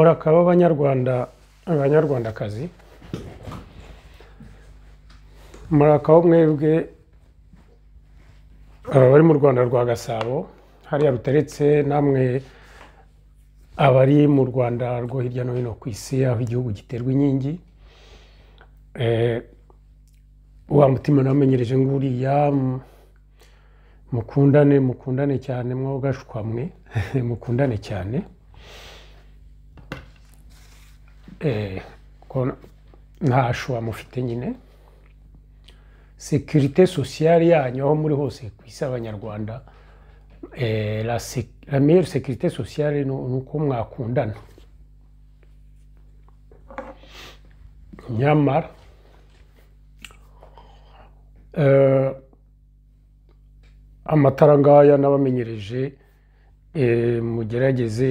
murakaba abanyarwanda abanyarwandakazi murakaba mwebwe abari mu rwanda rwa gasabo hariya ruteretse namwe abari mu rwanda rwo hirya no hino ku isi aho igihugu giterwa inkingi eh, wa mutima namenyereje nguriya mukundane mukundane cyane mwogashwamwe mukundane cyane nta shuwa mufite nyine sekirite sosiyare yanyu aho muri hose ku isi abanyarwanda la meyeri sekirite sosiyare ni uko mwakundana nyamara amatara ngaya n'abamenyereje eh, mugerageze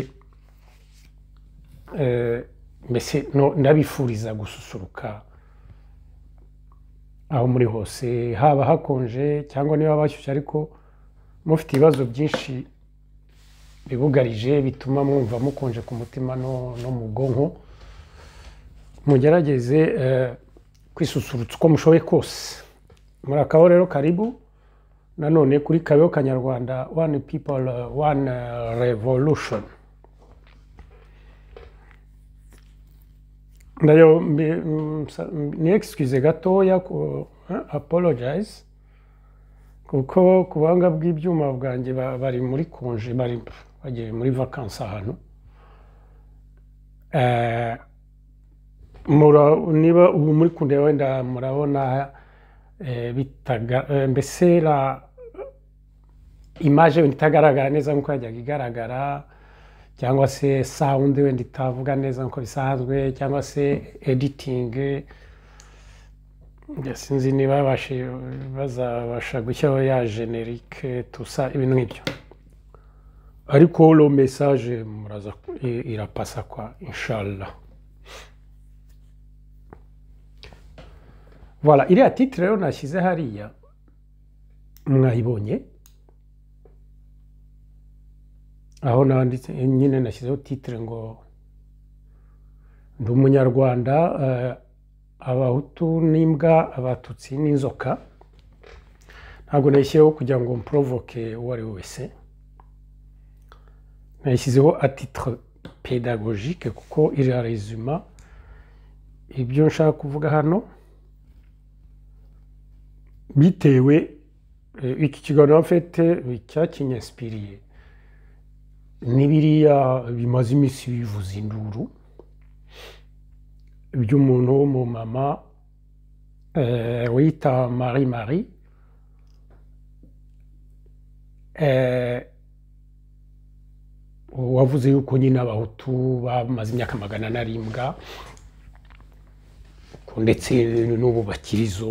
eh, mbese ndabifuriza gususuruka aho muri hose haba hakonje cyangwa niba bashyushye ariko mufite ibibazo byinshi bibugarije bituma mwumva mukonje ku mutima no mu bwonko mugerageze eh, kwisusurutsa uko mushoboye kose muri akaho rero karibu nanone kuri kabeho kanyarwanda wani pipo wani revolushoni ndayo mm, ni excuse gatoya ko eh, apologize kuko ku buhanga bw'ibyuma bwanjye bari muri konje bari bagiye muri vakansi ahantu eh, niba ubu muri kundeba wenda murabona eh, bitaga mbese la imaje itagaragara neza nk'uko yajyaga igaragara cyangwa se sawundi wenda itavuga neza nk'uko bisanzwe cyangwa se editingi sinzi niba bazabasha gushyiraho ya generike tusa ibintu nk'ibyo ariko ro mesaje muraza irapasa kwa inshallah voilà iriya titire rero nashyize hariya mwayibonye aho nanditse nyine nashyizeho titire ngo ndi umunyarwanda eh, abahutu n'imbwa abatutsi n'inzoka ntabwo nayishyireho kugira ngo mporovoke uwo ari we wese nayishyizeho atitire pedagogike kuko irarizima ibyo nshaka kuvuga hano bitewe eh, iki kiganiro mfite cyakinyesipiriye n'ibiriya bimaze iminsi bivuza induru by'umuntu w'umumama eh, wita mari mari eh, wavuze yuko nyine abahutu bamaze imyaka magana n'arindwi ndetse n'ubu bakirizo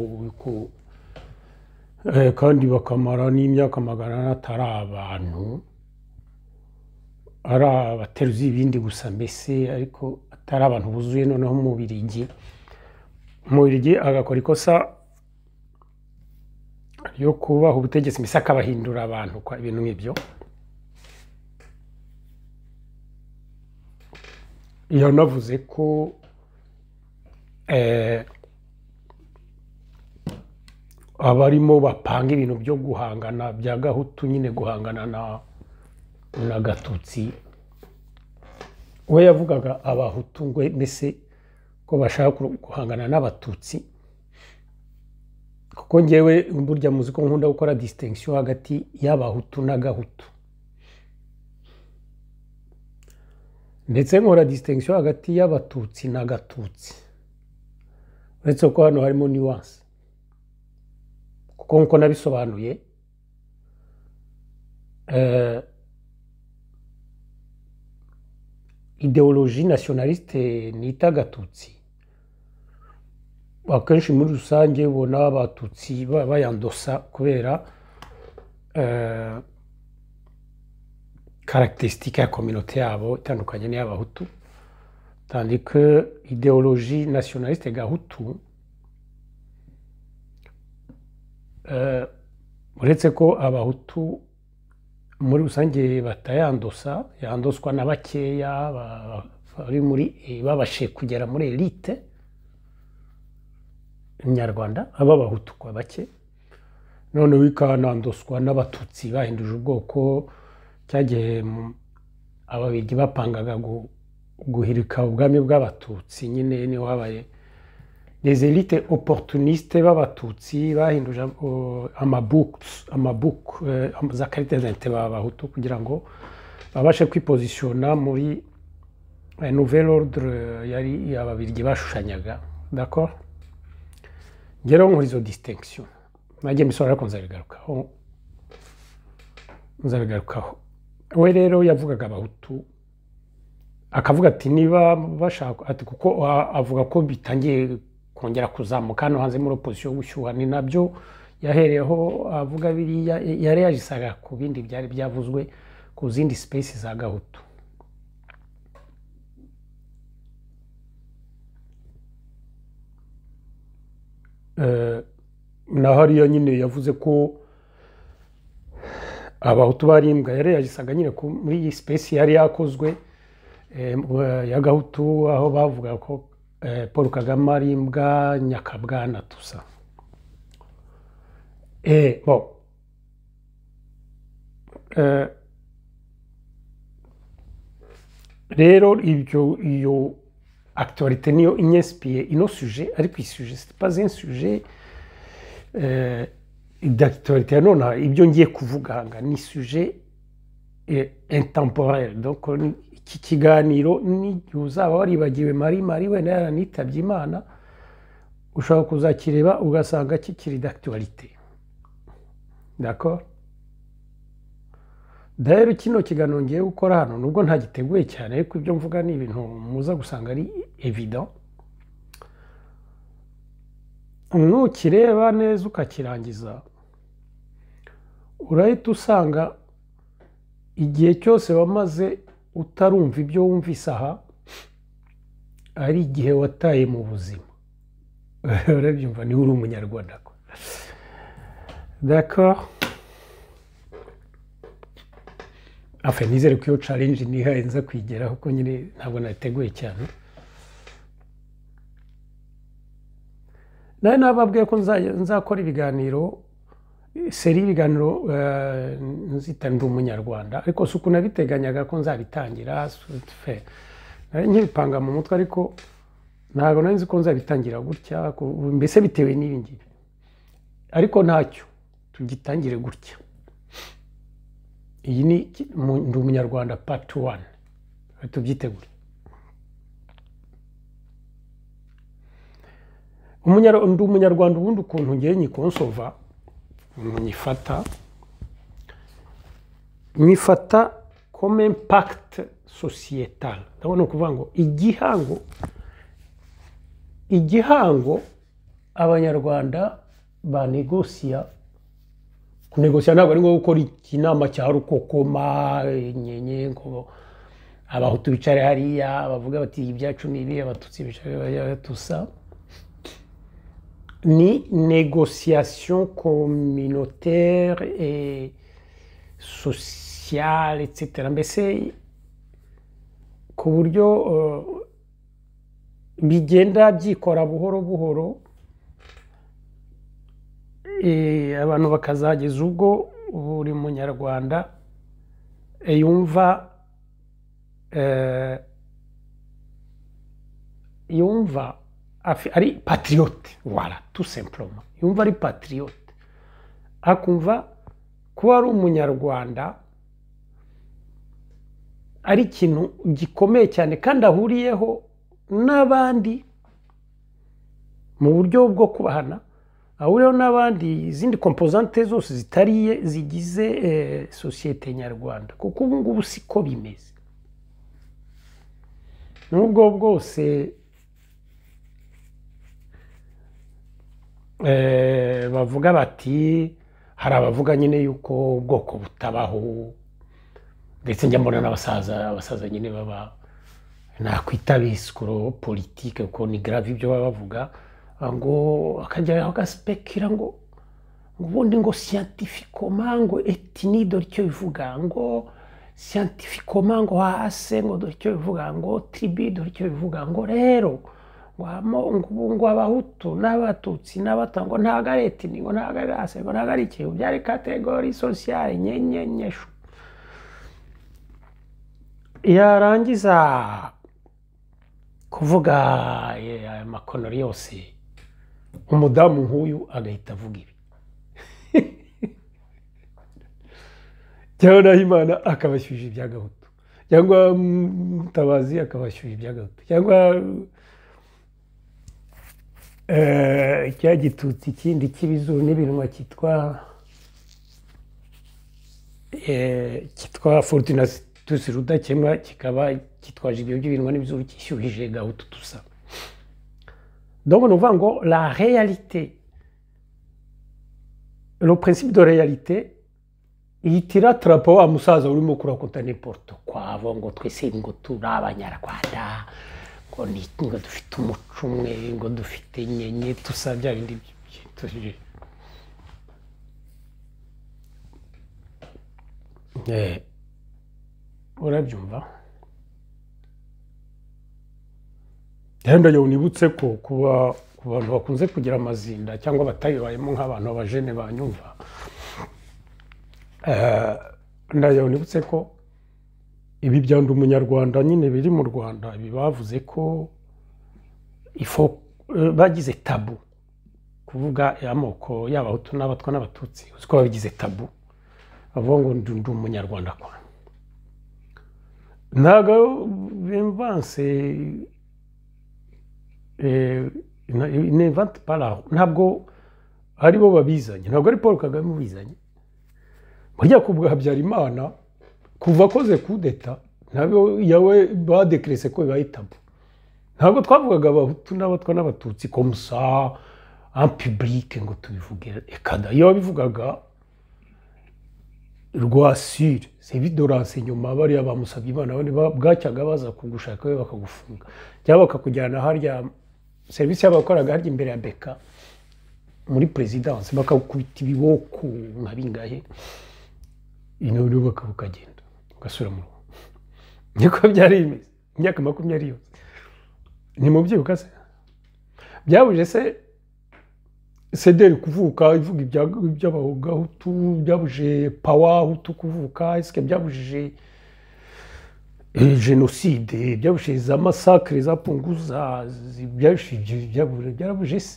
eh, kandi bakamara n'imyaka magana n'atari abantu ari abateruzi ibindi gusa mbese ariko atari abantu buzuye noneho umubirigi umubirigi agakora ikosa ryo kubaha ubutegetsi mbese akabahindura abantu kwa ibintu nk'ibyo yanavuze ko eh, abarimo bapanga ibintu byo guhangana bya gahutu nyine guhangana na n'agatutsi we yavugaga abahutu ngo mbese ko bashaka guhangana n'abatutsi kuko ngewe burya muzi ko nkunda gukora disitensiyo hagati y'abahutu n'agahutu ndetse nkora disitensiyo hagati y'abatutsi n'agatutsi uretse ko hano harimo niwanse kuko nk'uko nabisobanuye eh, ideologie nationaliste nita agatutsi akenshi muri rusange ubona abatutsi bayandosa kubera karagiterisitike uh, ya kominote yabo itandukanye n'iy'abahutu tandike ideoloji nationaliste gahutu uretse uh, ko abahutu muri rusange batayanduza yanduzwa na bakeya bari muri babashe kugera muri elite nyarwanda ababahutukwa bake noneho ikananduzwa n'abatutsi bahinduje ubwoko cyagihe ababiryi bapangaga guhirika ubwami bw'abatutsi nyine niho habaye les elite opportuniste b'abatutsi bahinduje eh, amabukusi amabuku eh, za karite za intebe abahutu kugira ngo babashe kwipozisiyona muri eh, nouvelle ordre yari ababiryi bashushanyaga dako ngero nkuri izo disitenkisiyo nanjye misoro ariko nzabigarukaho nzabigarukaho we rero yavugaga abahutu akavuga ati niba bashaka ati kuko avuga ko bitangiye akongera kuzamuka hano hanze muri opozisiyo y'ubushyuha ni nabyo yahereyeho avuga biriya yari yajisaga ku bindi byari byavuzwe ku zindi sipesi za gahutu eh, na hariya nyine yavuze ko abahutu bari imbwa yari yagisaga nyine muri iyi sipesi yari yakozwe eh, ya gahutu aho bavuga ko Eh, paul kagame ari imbwa nyakabwana tusa eh, bon eh, rero ibyo iyo akituwarite niyo inyespie ino suje ariko pas un sujet euh d'actualité none ibyo ngiye kuvuga hanga ni sujet intemporel donc iki kiganiro n'igihe uzaba waribagiwe mari mari we wenda yaranitabye imana ushobora kuzakireba ugasanga kikiri dakitirite ndakora rero kino kiganiro ngiye gukora hano nubwo ntagiteguye cyane ariko ibyo mvuga ni ibintu muza gusanga ari evido nukireba neza ukakirangiza urahita usanga igihe cyose wamaze utarumva ibyo wumvise aha ari igihe wataye mu buzima urabyumva niba uri umunyarwanda d'accord afe nizere ko iyo challenge nihaye nza kwigeraho kuko nyine ntabwo nateguye cyane nawe nababwiye ko nzakora ibiganiro seri ibiganiro eh, nzita ndi umunyarwanda ariko si ukuntu nabiteganyaga ko nzabitangira eh, nkibipanga mu mutwe ariko ntabwo nari nzi ko nzabitangira gutya mbese bitewe n'ibingibi ariko ntacyo tugitangire gutya iyi ni ndi umunyarwanda pati wani eh, tubyitegure ndi umunyarwanda ubundi ukuntu ngiye nyikonsova nyifata nyifata kome impakiti sosiyetari ndabona ukuvuga ngo igihango igihango abanyarwanda banegosiya kunegosiya ntabwo ari ngombwa gukora ikinama cya rukokoma nyenye ngo abahutu bicare hariya bavuga bati ibyacu ni ibi abatutsi bicare hariya tusa ni négociation communautaire et sociale, etc. mbese ku buryo euh, bigenda byikora buhoro buhoro e, abantu bakazageza ubwo buri munyarwanda eh, yumva yumva ari patiyote wala tu semporoma yumva ari patiyote akumva kuba ari umunyarwanda ari ikintu gikomeye cyane kandi ahuriyeho n'abandi mu buryo bwo kubahana ahuriyeho n'abandi izindi kompozante zose zitariye zigize eh, sosiyete nyarwanda kuko ubu ngubu siko bimeze n'ubwo bwose Eh, bavuga bati hari abavuga nyine yuko ubwoko butabaho ndetse njya mbona n'abasaza abasaza nyine baba nakwita bisikoro politike kuko ni garave ibyo baba bavuga ngo akajya agasipekira ngo ubundi ngo siyantifikoma ngo etini dore icyo bivuga ngo siyantifikoma ngo hase ngo dore icyo bivuga ngo tiribi icyo bivuga ngo rero wamo ngo abahutu n'abatutsi n'abatango ntabwo ari etini ngo ntabwo ari rase ngo ntabwo ari ikintu byari kategori sosiyale nyenyenyeshu yarangiza kuvuga aya makonori yose umudamu nk'uyu agahita avuga ibi cyangwa naho imana akabashyushya iby'agahutu cyangwa mm, mutabazi akabashyuje iby'agahutu cyangwa Eh, cya ikindi cy'ibizuru n'ibinwa cyitwa eh, cyitwa forutinasi tusi rudakemwa kikaba cyitwaje ibyo by'ibinwa n'ibizuru cyishyuhije gahutu tusa donc ni ngo la realite le principe de realite ihitira turapo wa musaza urimo kurakota n'impoto kwabo ngo twese ngo turi abanyarwanda ngo niki ngo dufite umuco umwe ngo dufite inyenye dusa bya bindi urabyumva e, gahunda yawe unibutse ko kuba ku bantu bakunze kugira amazinda cyangwa batayibayemo nk'abantu abajene banyumva e, ndayo unibutse ko ibi byanda umunyarwanda nyine biri mu rwanda ibi bavuze ko eh, bagize tabu kuvuga amoko y'abahutu n'abatwa n'abatutsi uzi ko babigize tabu bavuga ngo ndi umunyarwanda kwa ntabwo bimvanse eh, inevante eh, paraho ntabwo aribo babizanye ntabwo ari paul kagame ubizanye burya ku habyarimana kuva akoze kudeta ntabwo yawe badekerese ko bibaye itabo ntabwo twavugaga abahutu n'abatwa n'abatutsi komusa ampibulike ngo tubivuge ekada iyo wabivugaga rwasire sevidorase nyuma bariya bamusabye imana bwacyaga baza kugushaka we bakagufunga cyangwa bakakujyana harya serivisi y'abakoraga harya imbere ya beka muri perezidansi bakakubita ibiboko nka bingahe ibintu bakabuka ugasubira mu rugo niko byari bimeze imyaka makumyabiri yose ntimubyibuka se byabuje se sederi kuvuka ivuga iby'abahutu byabuje pawa hutu kuvuka esike byabujije jenoside eh, byabujije za masakire za punguza byarabuje se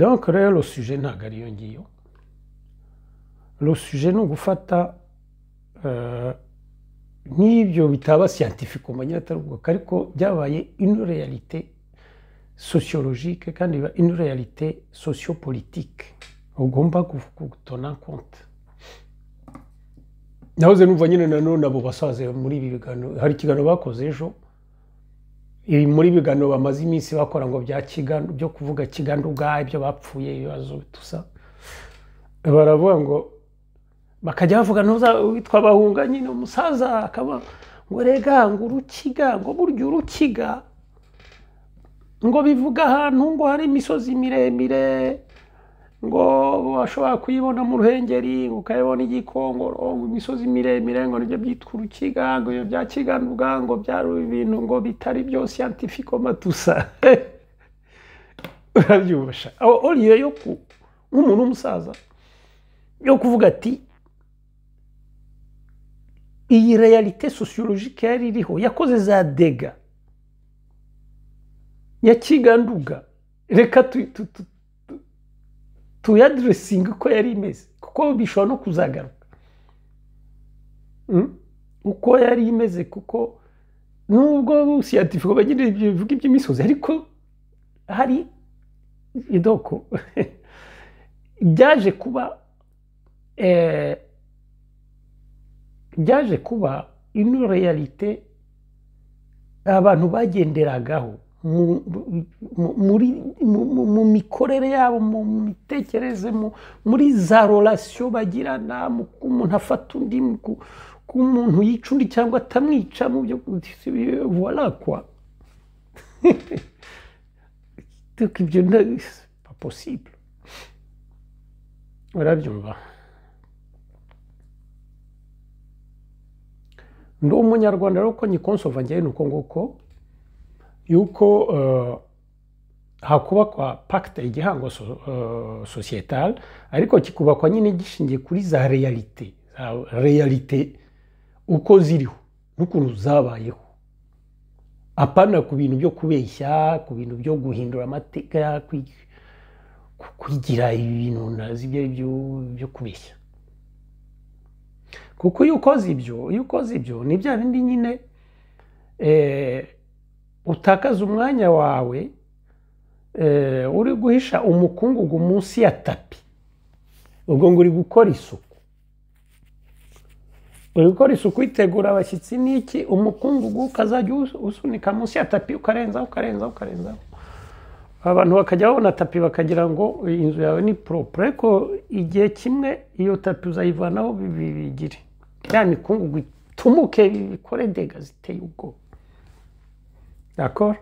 donc rero suje ntabwo ariyo ngiyo lo sugeno gufata eh, nibyo bitaba scientifique umagira atari ariko byabaye une réalité sociologique kandi biba une réalité sociopolitique ugomba gutona compte nahoze numva nyine nanone abo basaza muri ibi biganiro hari kigano bakoze ejo muri ibiganiro bamaze iminsi bakora ngo bya kigano byo kuvuga kigandu ubwayo ibyo bapfuye ibibazo bitusa baravuga ngo bakajya bavuga witwa bahunga nyine umusaza akaba ngo rega ngo urukiga ngo burya urukiga ngo bivuga ahantu ngo hari imisozi miremire ngo washobora kuyibona mu ruhengeri ukayibona igikongoro ngo imisozi miremire ngo nibyo byitwa urukiga ngo ibyo bya kiganuga ngo byari ibintu ngo bitari byo siyantifiko matusa urabyubasha aho oriyo yo nk'umuntu w'umusaza yo kuvuga ati iyi reyalite sosiyologike yari iriho yakoze za dega nyakiganduga reka tuyaderesinge uko yari imeze kuko bishobora no kuzagaruka uko yari imeze kuko nubwo siyatifiko bagira bivuga iby'imisozi ariko hari idoko byaje kuba eee byaje kuba ino realite abantu bagenderagaho mu mikorere yabo mu mitekerereze muri za rorasiyo bagirana umuntu afata undi kumuntu umuntu yica undi cyangwa atamwica mu byo warakwa ibyo ntabwo pasibo urabyumva ndi umunyarwanda rero ko nyikonsova ngewe ni uko nguko yuko eh, hakubakwa pacte igihango eh, societal ariko kikubakwa nyine gishingiye kuri za realite za realite uko ziriho n'ukuntu zabayeho apana ku bintu byo kubeshya ku bintu byo guhindura amateka kugira ibintu nazi ibyo byo kubeshya kuko iyo ukoze ibyo iyo ukoze ibyo ni bya bindi nyine eh, utakaza umwanya wawe eh, uri guhisha umukungugu munsi ya tapi ubwo ngo uri gukora isuku uri gukora isuku witegura abashyitsi n'iki umukungugu ukazajya usunika munsi ya tapi ukarenzaho ukarenzaho ukarenzaho abantu bakajya babona tapi bakagira ngo inzu yawe ni poropure ariko igihe kimwe iyo tapi uzayivanaho bibiri ya mikungugu itumuke ikore degaz iteye ubwoba dakora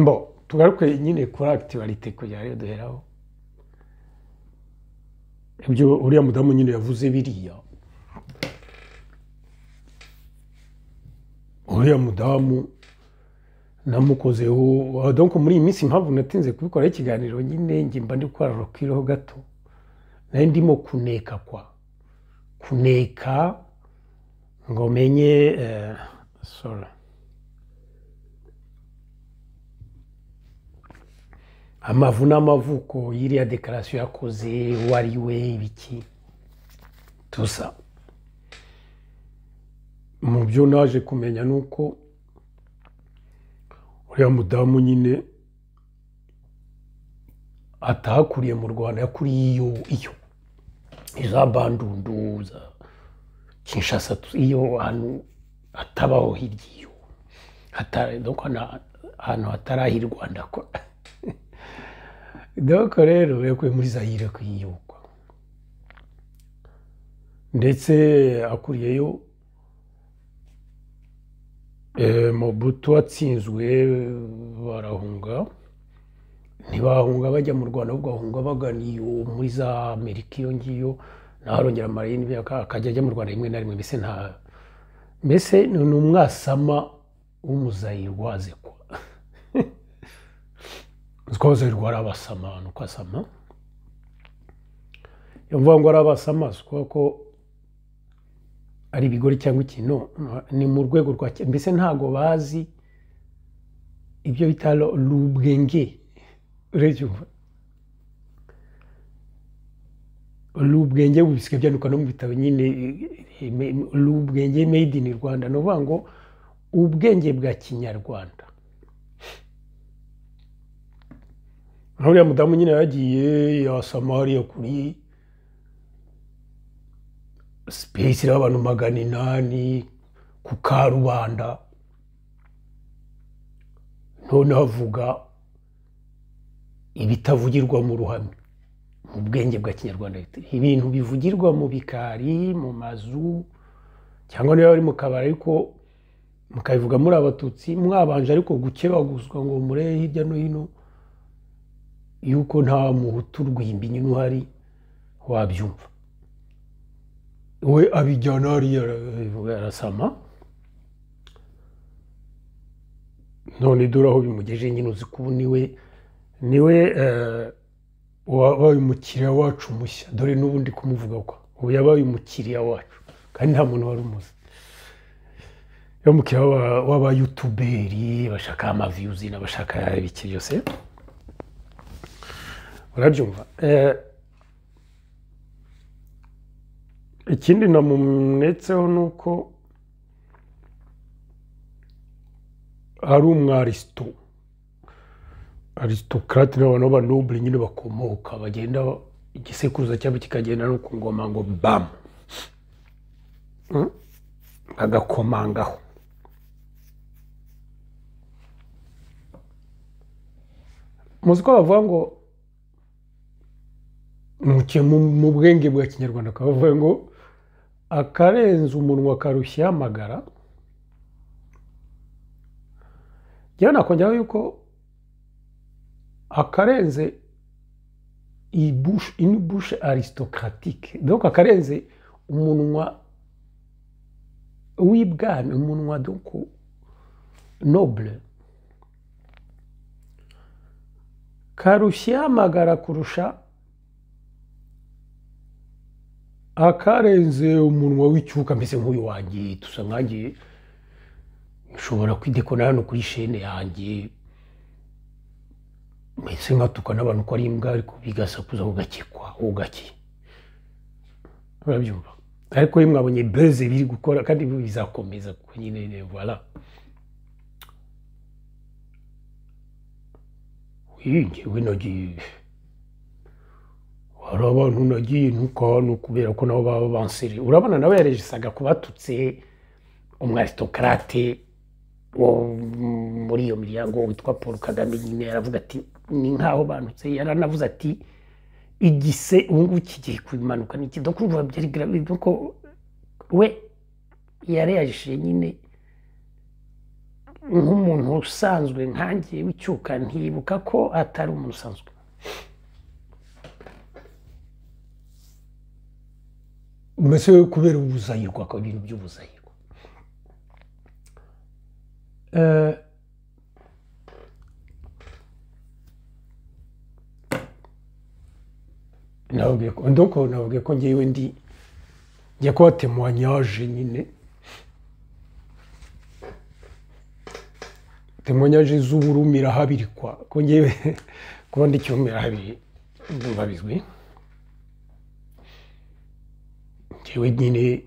mbo e, tugaruke nyine kuri akitivite kugira ngo duheraho ibyo uriya mudamu nyine yavuze biriya uriya mudamu namukozeho donc muri iyi minsi impamvu natinze kubikora ikiganiro nyine ngimba ndi gukora rukiriho gato nari ndimo kuneka kwa kuneka ngo menye eh, sora amavu n'amavuko y'iriya dekarasiyo yakoze uwo ari we ibiki tusa mu byo naje kumenya ni uko uriya mudamu nyine atakuriye mu rwanda yakuriye iyo iyo iza bandundu za kinshasa iyo ahantu hatabaho hirya iyo ahantu hatarahira u rwanda doko rero yakuye muri zayire kwiyubakwa ndetse akuriyeyo mobutu watsinzwe barahunga ntibahunga bajya mu rwanda ahubwo bahunga baganiye muri za amerika iyo ngiyo naho arongera amarayini akajya ajya mu rwanda rimwe na rimwe mbese nta mbese ni umwasama w'umuzayiro waze kwa twaze ngo ari abasama uko asama iyo mvuga ngo ari abasama kubera ko ari ibigori cyangwa ikintu ni mu rwego rwa mbese ntabwo bazi ibyo bita rubwenge rubwenge ubu byanduka no mu bitabo nyine rubwenge made in rwanda ni ukuvuga ngo ubwenge bwa kinyarwanda nkuriya mudamu nyine yagiye yasama hariya kuri sipeyisi iriho abantu magana inani ku karubanda noneho avuga ibitavugirwa mu ruhame mu bwenge bwa kinyarwanda ibintu bivugirwa mu bikari mu mazu cyangwa niba ari mu kabari ariko mukabivuga muri abatutsi mwabanje ariko gukebaguzwa ngo murebe hirya no hino yuko nta muhutu rw'imbinyi n'uhari wabyumva we abijyana hariya arasama none dore aho bimugejeje nyine uzi ko ubu niwe niwe wabaye umukiriya wacu mushya dore n'ubundi kumuvuga ko ubu yabaye umukiriya wacu kandi nta muntu wari umuzi umukiriya w'abayutuberi bashaka amaviyuzi n'abashaka ibiki byose urabyumva ikindi namumenetseho ni uko ari umwarisito arisitokarate n'abantu b'abanubure nyine bakomoka bagenda igisekuruza cyabo kikagenda no ku ngoma ngo bamu hmm? bagakomangaho muzi ko bavuga ngo mu bwenge bwa kinyarwanda bakaba bavuga ngo akarenza umunwa karushya amagara njyewe nakongeraho yuko akarenze iyi bushe ini bushe arisitokaratike dore akarenze umunwa w'ibwami umunwa doko nobure karushya amagara kurusha akarenze umunwa w'icyuka mbese nk'uyu wanjye dusa nkanjye nshobora kwidekona hano kuri shene yanjye mbese nkatuka n'abantu ko ari imbwa ariko bigasakuza ugakekwa ugaki urabyumva ariko iyo mwabonye beze biri gukora kandi bizakomeza kuko nyine voilà wiyingiwe intoki hari abantu nagiye ntuka hano kubera ko nabo baba banseri urabona nawe yarejisaga kubatutse umwarisitokarate wo muri iyo miryango witwa paul kagame nyine yaravuga ati ni nk'aho bantutse yaranavuze ati igise ubu ngubu kigiye kumanuka ni ikido kuvuga ko we yareyajishije nyine nk'umuntu usanzwe nkange w'icyuka ntibuka ko atari umuntu usanzwe mbese kubera ubuzayirwa akaba ibintu by'ubuzayirwa eh, navuga ko ngewe ndi njya kuba temuwanyaje nyine temuwanyaje z'uburumira habirikwa ko ngewe kuba ndi cyumvira habiri bizwi njyewe nyine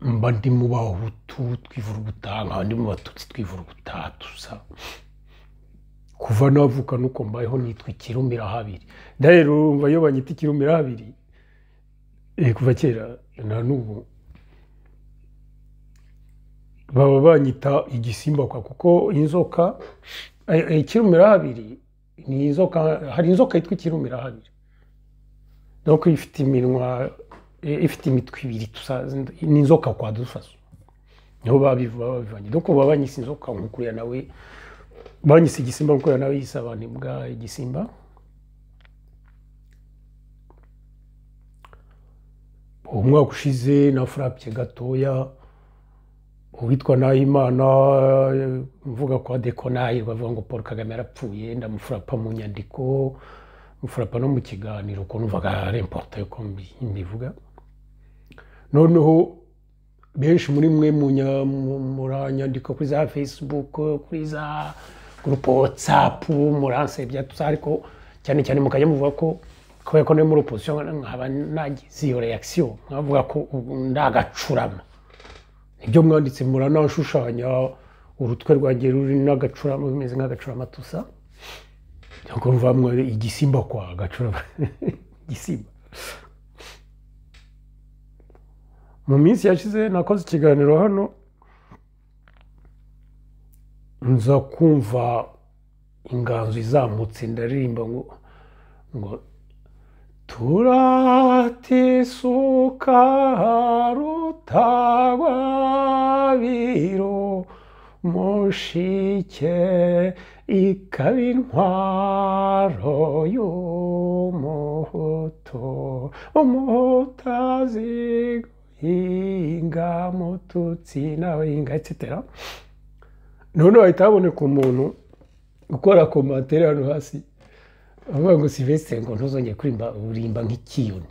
mba ndi mu bahutu twivura ubutaha nkaba ndi mu batutsi twivura ubutaha dusa kuva navuka nuko mbayeho nitwa ikirumira habiri rero urumva iyo banyita ikirumira habiri eh, kuva kera na n'ubu baba banyita igisimba kuko inzoka eh, eh, ikirumira habiri ni inzoka hari inzoka yitwa ikirumira habiri dore ko ifite iminwa ifite imitwe ibiri ni inzoka kwa dufaso niho babivanye dore ko baba banyise inzoka nk'ukuriya nawe banyise igisimba nk'ukuriya nawe yisabane bwa igisimba umwaka ushize na furapye gatoya uwitwa nahimana mvuga kwa dekonayi bavuga ngo paul kagame yarapfuye ndamufurapa mu nyandiko mufurapa no mu kiganiro ukuntu mvaga ari impota yuko mbivuga noneho benshi muri mwe muranyandika kuri za facebook kuri za gurupe watsapu muransebye ariko cyane cyane mukajya muvuga ko kubera ko niyo muri opozisiyo nkaba nagize iyo reakisiyo mwavuga ko ndagacurama ibyo mwanditse muranashushanya urutwe rwanjye ruri n'agacurama rumeze nk'agacurama tusa cyangwa mvamwe igisimba kwa gacurama igisimba mu minsi yashize nakoze ikiganiro hano nza kumva inganzo izamutse ndaririmba ngo ngo turatisuka rutagwabiro mushike ikaba intwaro y'umuhuto umuhutazigo hinga mututsi nawe hinga etc none hahita haboneka umuntu ukora komantere hano hasi avuga ngo silvestre ngo ntuzongere kurimba urimba nk'ikiyoni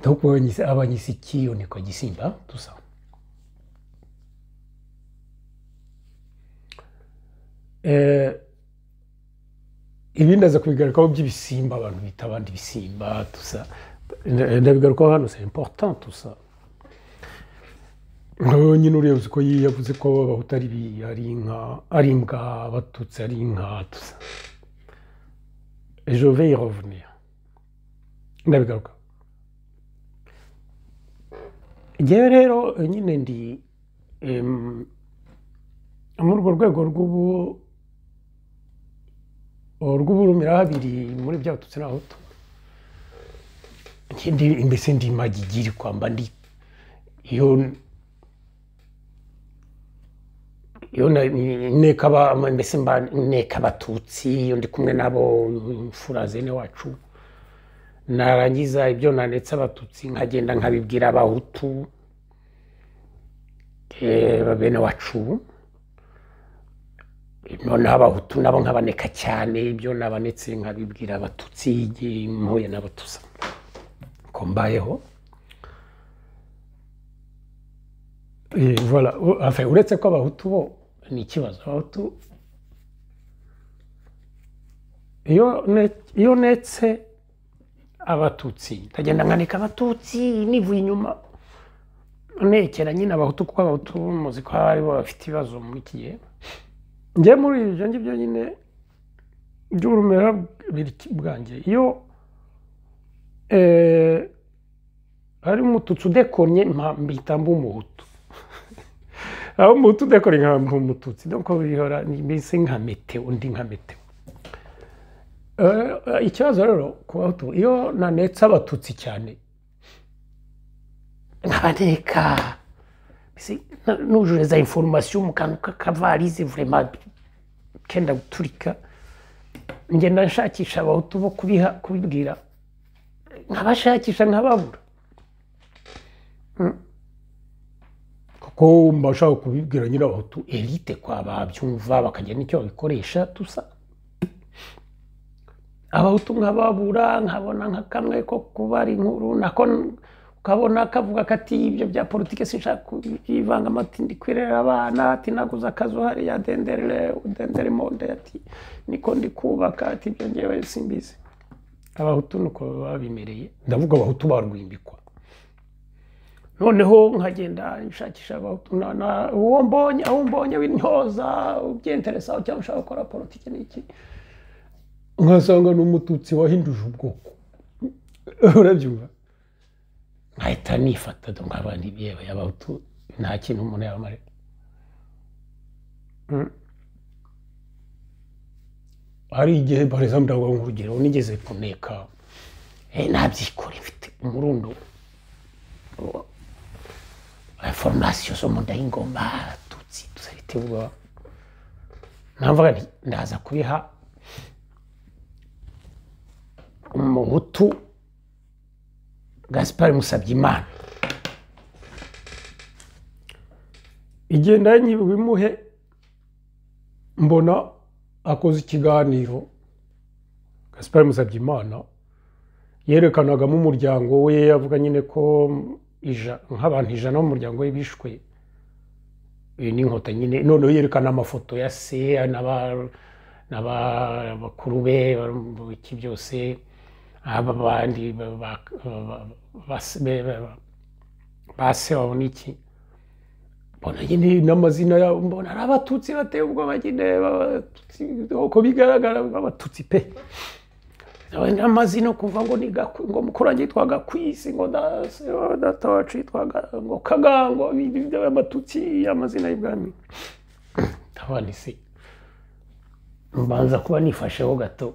ndabwo abanyisa ikiyoni kwa gisimba dusa eh, ibindi aza kubigarukaho by'ibisimba abantu bita abandi bisimba dusa ndabigarukaho hano se important dusa nkawe nyine urebye uko yavuze ko abahutu ari inka ari imbwa abatutsi ari inka tuza ejo veyi rovuniya ndabigaruka igihe rero nyine ndi muri urwo rwego rw'ubu rw'uburumira habiri muri by'abatutsi n'abahutu mbese ndi magigiri kwamba ndi iyo mbese mba nteka abatutsi iyo ndi kumwe nabo mfura wacu narangiza ibyo nanetse abatutsi nkagenda nkabibwira abahutu eh, bene wacu noneho abahutu nabo nkabaneka cyane ibyo nabanetse nkabibwira abatutsi igihe mpuye n'abatusa ko mbayeho eh, uretse ko abahutu bo ni ikibazo iyo netse abatutsi ndagenda nkanika abatutsi nivuye inyuma nekera nyine abahutu kuko abahutu muzi ko ari bo bafite ibibazo muri iki gihe njye muri ibyo ngibyo nyine by'urumera bwanjye iyo eh, hari umututsi udekonye mpita mba umuhutu aho umututsi akora inka umututsi nuko bihora mbese nka meteo undi nka meteo eh, eh, ikibazo rero ku bahutu iyo nanetse abatutsi cyane nkabareka nujure za inforomasiyo mu kantu k'akavarize vurema kenda guturika ngenda nshakisha abahutu bo kubiha kubibwira nkabashakisha nkababura hmm. ko mba ushaka kubibwira nyiraho tu kwa babyumva bakagira n'icyo babikoresha tusa abahutu nkababura nkabona nka kamwe ko kubara inkuru nako ukabona kavuga kati ibyo bya politiki sinshaka kuyivanga amata ndi kwirera abana ati naguze akazu hariya denderere udendere monde ati niko ndi kubaka ati ibyo ngewe simbizi abahutu nuko babimereye ndavuga abahutu barwimbikwa noneho nkagenda nshakisha uwo mbonye aho mbonye w'intyoza ubyendereza cyangwa ushaka gukora politiki n'iki nkasanga ni umututsi wahinduje ubwoko urabyumva nkahita nifata nkaba ntibyeba y'abahutu nta kintu umuntu yabamarira hari igihe bariza ndavuga ngo nigeze kuneka ntabyikore mfite umurundo foromasiyo zo mu ndayingomba abatutsi dufite ubwoba ntavuga nti ndaza kubiha umuhutu gaspari musabye imana igenda nyibiwe mbona akoze ikiganiro gaspari musabye imana yerekanagamo umuryango we avuga nyine ko nk'abantu ijana b'umuryango we bishwe iyi ni inkota nyine noneho yerekana amafoto ya se n'abakuru be iki byose aba bandi ba se wabo n'iki mbona nyine n'amazina yabo mbona ari abatutsi bateye ubwoba nyine uko bigaragara abatutsi pe amazi no kuva ngo ngo mukuru wanjye yitwaga kwisi ngo data wacu yitwaga ngo kagango amatutsi amazina y'ibwami ntabanise mbanza kuba nifasheho gato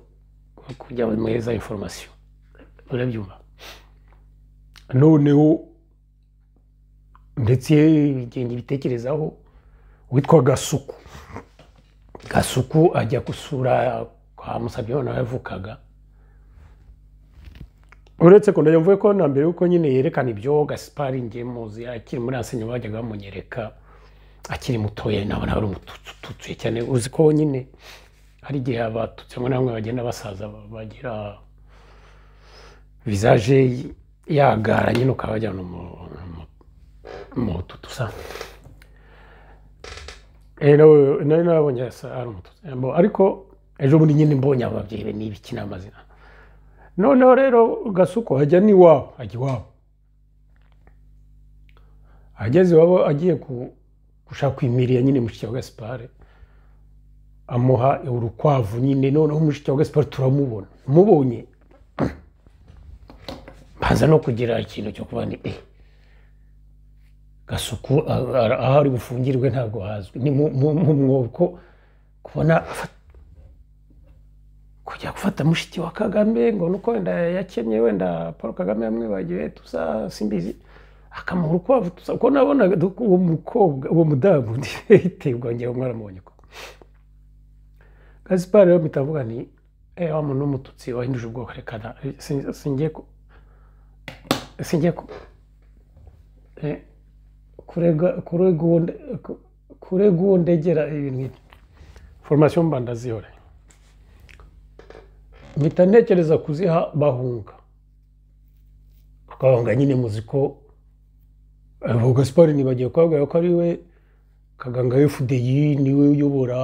kugira ngo muheza inforomasiyo murabyumva noneho ndetse bigenda ibitekerezaho witwa gasuku gasuku ajya gusura kwa musabyeho nawe yavukaga uretse ko mvuye ko na mbere yuko nyine yerekana ibyo gasipari ngemuzi akiri muri asenye bajyaga bamunyereka akiri mutoya nabona ari umututuye cyane uzi ko nyine hari igihe abatutsi bamwe na bamwe bagenda basaza bagira vizaje yagara nyine ukaba wajyana umutu dusa eh, nawe nabonye ari umututu ariko ejo bundi nyine mbonye ababyeyi be niba iki amazina noneho rero gasuko ajya n'iwabo ajya iwabo ageze iwabo agiye gushaka imiriya nyine mushiki wa gasipari amuha urukwavu nyine noneho umushiki wa gasipari turamubona umubonye baza no kugira ikintu cyo kuba ni gasuku aho ari bufungirwe ntabwo hazwi ni mu mwoko kubona afata kujya gufata mushiki wa kagame ngo nuko wenda yakennye wenda paul kagame yamwibagiwe tuza simbizi akamuha urukwavu tuza kuko nabonaga uwo mukobwa uwo mudamu nditewe ngewe mwaramubonye ko gasipari rero mpita mvuga ni eh, wa muntu w'umututsi wahinduje ubwoko reka eh, singiye ko singiye ko eh, kurega kurega uwo ndegera ibintu nk'ibi foromasiyo mu rwanda mpita ntekereza kuziha bahunga bakabahunga nyine muzi ko avuga eh, siporo ntibagiye kubabwira ko ari we kaganga efudeyi niwe uyobora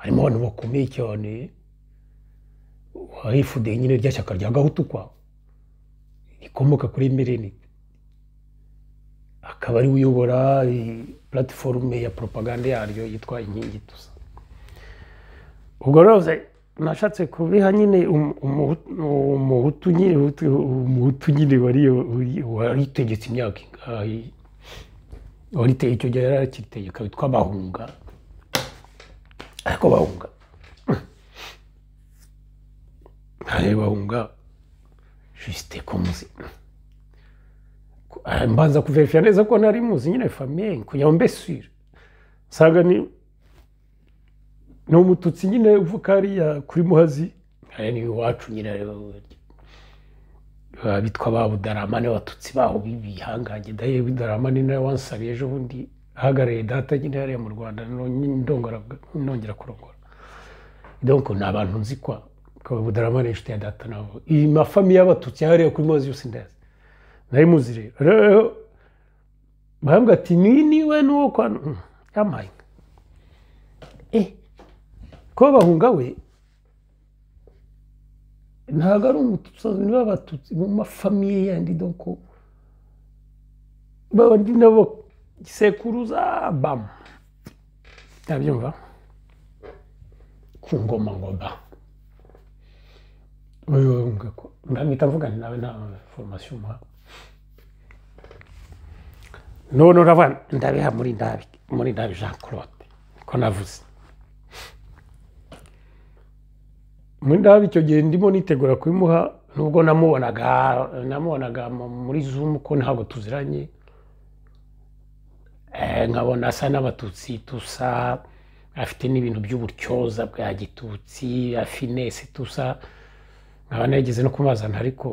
harimo abantu bakomeye cyane efudeyi nyine rya shyaka rya gahutu kwa rikomoka kuri merenite akaba ari we uyobora platiforume ya propaganda yaryo yitwa inkingi tusa ubwo rero nashatse kubiha nyine um, umuhutu nyine umuhutu nyine waritegetse imyaka ingahe wariteye icyo gihe yari akiteye bahunga ariko bahunga hari bahunga jisite komuzi ah, mbanza kuverifya neza ko nari muzi nyine famiye kugira ngo mbesire ni ni umututsi nyine uvuka hariya kuri muhazi hariya ni iwacu nyine bitwa ba budarama ni abatutsi baho bibihangange ndahe budarama ni nawe wansabiye ejo bundi ahagarariye data nyine hariya mu rwanda nongera kurongora donko ni abantu nzi kwa budarama ni ya data nabo iyi mafamiye y'abatutsi hariya kuri muzi yose ndazi nari muzi rero barambwira ati ni niwe nuwo kwa mm, yamaye kuba bahunga we ntabwo ari umututsi abantu b'abatutsi mu mafamiye yandi doko babandi nabo sekuruza bamu ntabyumva ku ngoma ngoga ndamwita mvuga nawe nta foromasiyo umuha none uravuga ndabiha muri ndabi muri ndabi jean claude ko navuze muri ndaba icyo gihe ndimo nitegura kubimuha nubwo namubonaga namubonaga muri zumu ko ntabwo tuziranye eh, nkabona asa n'abatutsi tusa afite n'ibintu by'uburyoza bwa gitutsi afinesi tusa nkaba nageze no kumazana ariko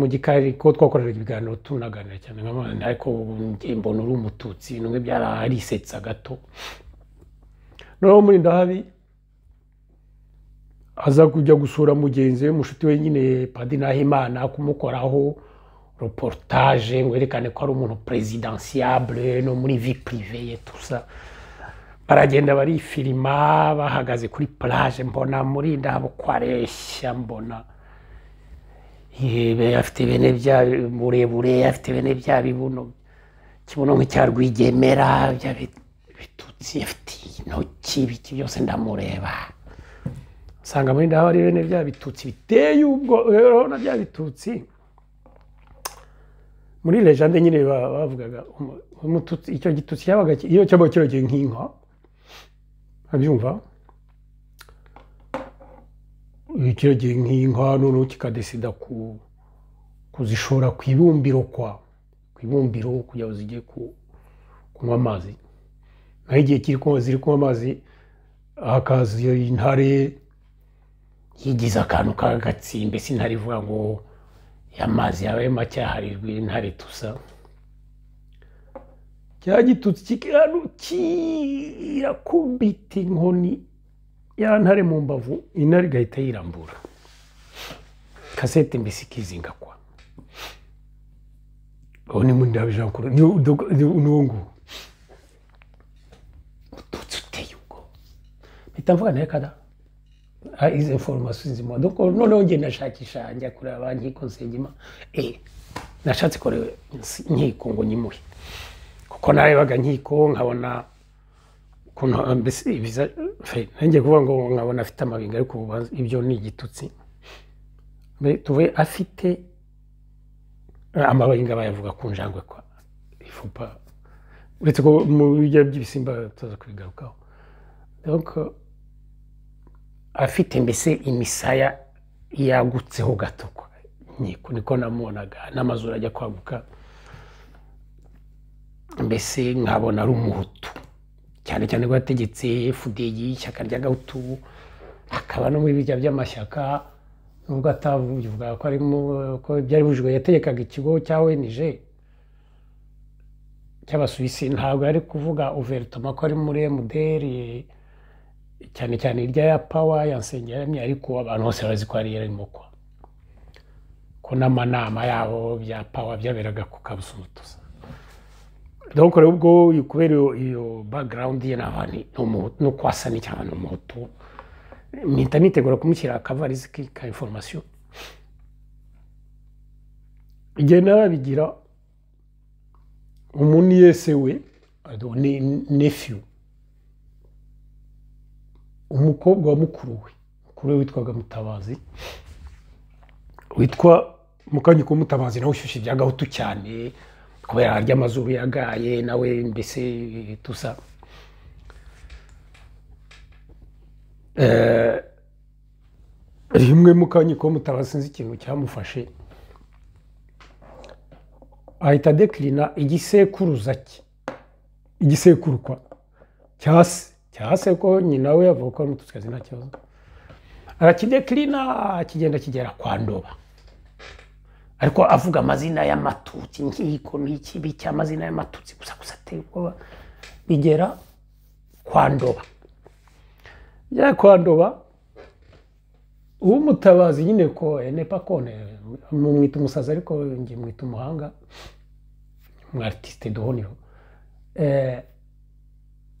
mu gikari ko twakoreraga ibiganiro tunaganira cyane nkamazana ariko mbona uri umututsi bimwe byarahisetsa gato noneho muri ndahabi aza kujya gusura mugenzi we mushuti we nyine padi nahimana kumukoraho reportage ngo yerekane ko ari umuntu perezidansiyabure no muri vi pirive tusa baragenda barifirima bahagaze kuri plage mbona muri ndabo ko mbona afite bene bya burebure afite bene bya bibuno kibuno nk'icya rwigemera bitutsi afite intoki ibiki byose ndamureba nsanga muri ndaho ari bene bya bitutsi biteye ubwo rero na bya bitutsi muri lejande nyine bavugaga umututsi icyo gitutsi cyabaga iyo cyaba kirogeye nk'inka abyumva kirogeye nk'inka noneho kikadesida kuzishora ku ibumbiro kwa ku ibumbiro kugira ngo zijye kunywa amazi naho igihe kiri kunywa ziri kunywa amazi hakaza intare yigize akantu k'agatsimbe sinarivuga ngo amazi yawe make harirwe intare tusa cya gitutsi kigano kirakubita inkoni ya ntare mu mbavu intare igahita yirambura kasete mbese ikizinga kwa ubu ni muri ndabe jean claude n'uwo nguwo ututsi uteye ubwo mpita mvuga nawe kada Ah, izo foromasi zima noneho njye nashakisha njya kureba nkiko nsengima eee nashatse kureba nkiko ngo nyimuhe kuko narebaga nkiko nkabona ukuntu mbese ibiza nanjye kuvuga ngo nkabona afite amabinga ariko ibyo ni igitutsi tuve afite eh, amabinga bayavuga ku njangwe kwa ifupa uretse ko mu bijya by'ibisimba tuza kubigarukaho afite mbese imisaya yagutseho gato niko namubonaga n'amazuru ajya kwaguka mbese nkabona ari umuhutu cyane cyane ko yategetse fudegi ishyaka ry'agahutu akaba no muri birya by'amashyaka nubwo atavuga ko arimo ko byari bujijwe yategekaga ikigo cya wenije cy'abasuwisi ntabwo yari kuvuga uveritoma ko ari muri emuderi cyane cyane irya ya pawa ya nsengera ariko abantu bose bazi ko ari yaremoko ko n'amanama yabo bya pawa byaberaga ku kabusutuza dore ubwo kubera iyo bagarawundi ye ni uko asa n'icyaha ni umuhutu mpita nitegura kumushyira akavarizi ka inforomasiyo igihe narabigira umuntu yese we nefiyu umukobwa wa mukuru we mukuru we witwaga mutabazi witwa mukanyuko mutabazi nawe ushyushye ibya gahutu cyane kubera arya amazuru yagaye nawe mbese tusa eh, rimwe mukanyuko mutabazi sinzi ikintu cyamufashe ahita adekirina igisekuruza cye igisekuru kwa cyasi cyangwa se ko nyina we avuka n'utuzi nta kibazo arakidekirina kigenda kigera kwa ndoba ariko avuga amazina y'amatutsi nkiko n'ikibi cy'amazina y'amatutsi gusa gusa ateye ubwoba bigera kwa ndoba bigera kwa ndoba uw'umutabazi nyine ko enepa eh, kone mumwita umusazi ariko nge mwita umuhanga mwaritiste duhoniro eee eh,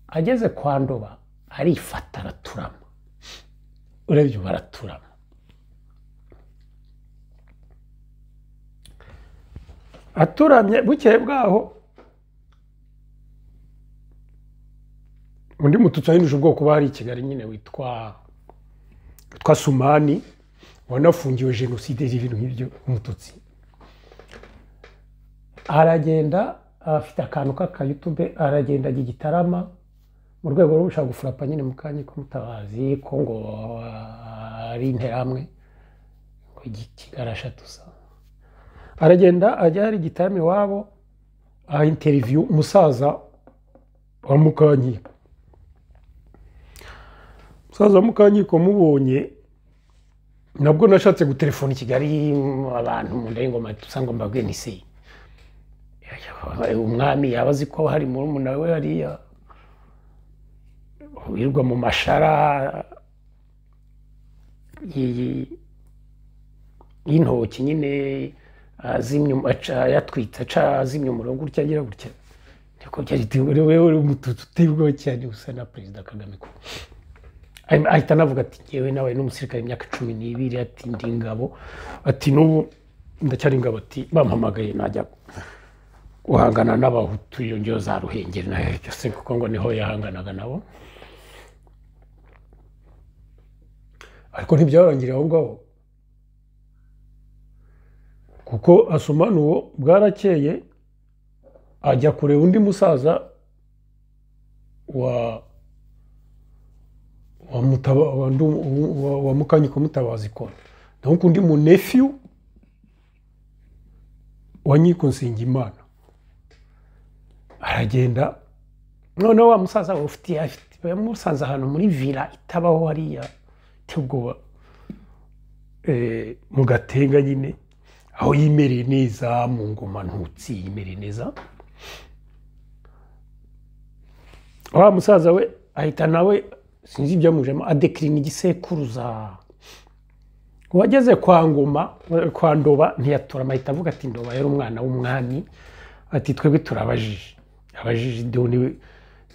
ageze kwa ndoba arifata araturama urebye ubu araturama aturamye bukeye bwaho undi mututsi wahinduje ubwoko uba hari i kigali nyine witwa sumani wanafungiwe jenoside z'ibintu nk'ibyo umututsi aragenda afite akantu k'akayutube aragenda ajya igitarama mu rwego rwo gushaka gufurapa nyine mu kanya k'umutabazi ko ngo ari interahamwe ngo kigarasha tusa aragenda ajya hari igitami iwabo aha interiviyu umusaza wa mukankiko umusaza wa mukankiko mubonye nabwo nashatse gutelefona i kigali abantu mu ndengoma dusanga mbabwene isi umwami yaba azi ko hari murumuna we hariya Wirwa mu mashara y'intoki nyine yatwitse azimya umuriro gutya agira gutya niko byari wowe umututu utibwaho cyane usa na perezida kagame ko ahita anavuga ati ngewe nawe n'umusirikare imyaka cumi n'ibiri ati ndi ingabo ati n'ubu ndacyari ingabo ati bampamagaye najya guhangana n'abahutu iyo ngiyo za ruhengeri nayo cyose kuko ngo niho yahanganaga nabo ariko ntibyorongere aho ngaho kuko asumanuwo bwarakeye ajya kureba undi musaza wa mukanyiko mutabazi kora naho ukundi munefiyu wa Nkikunsingimana aragenda noneho wa musaza ufitiye afite bamusanze ahantu muri vila itabaho hariya cy'ubwoba e, mu gatenga nyine aho yimereye neza mu ngoma ntutsi yimereye neza wa musaza we ahita nawe sinzi ibyamujemo adekirina igisekuruza wageze kwa ngoma kwa ndoba ntiyaturama amahita avuga ati ndoba yari umwana w'umwami ati twebwe turabajije abajije idewo niwe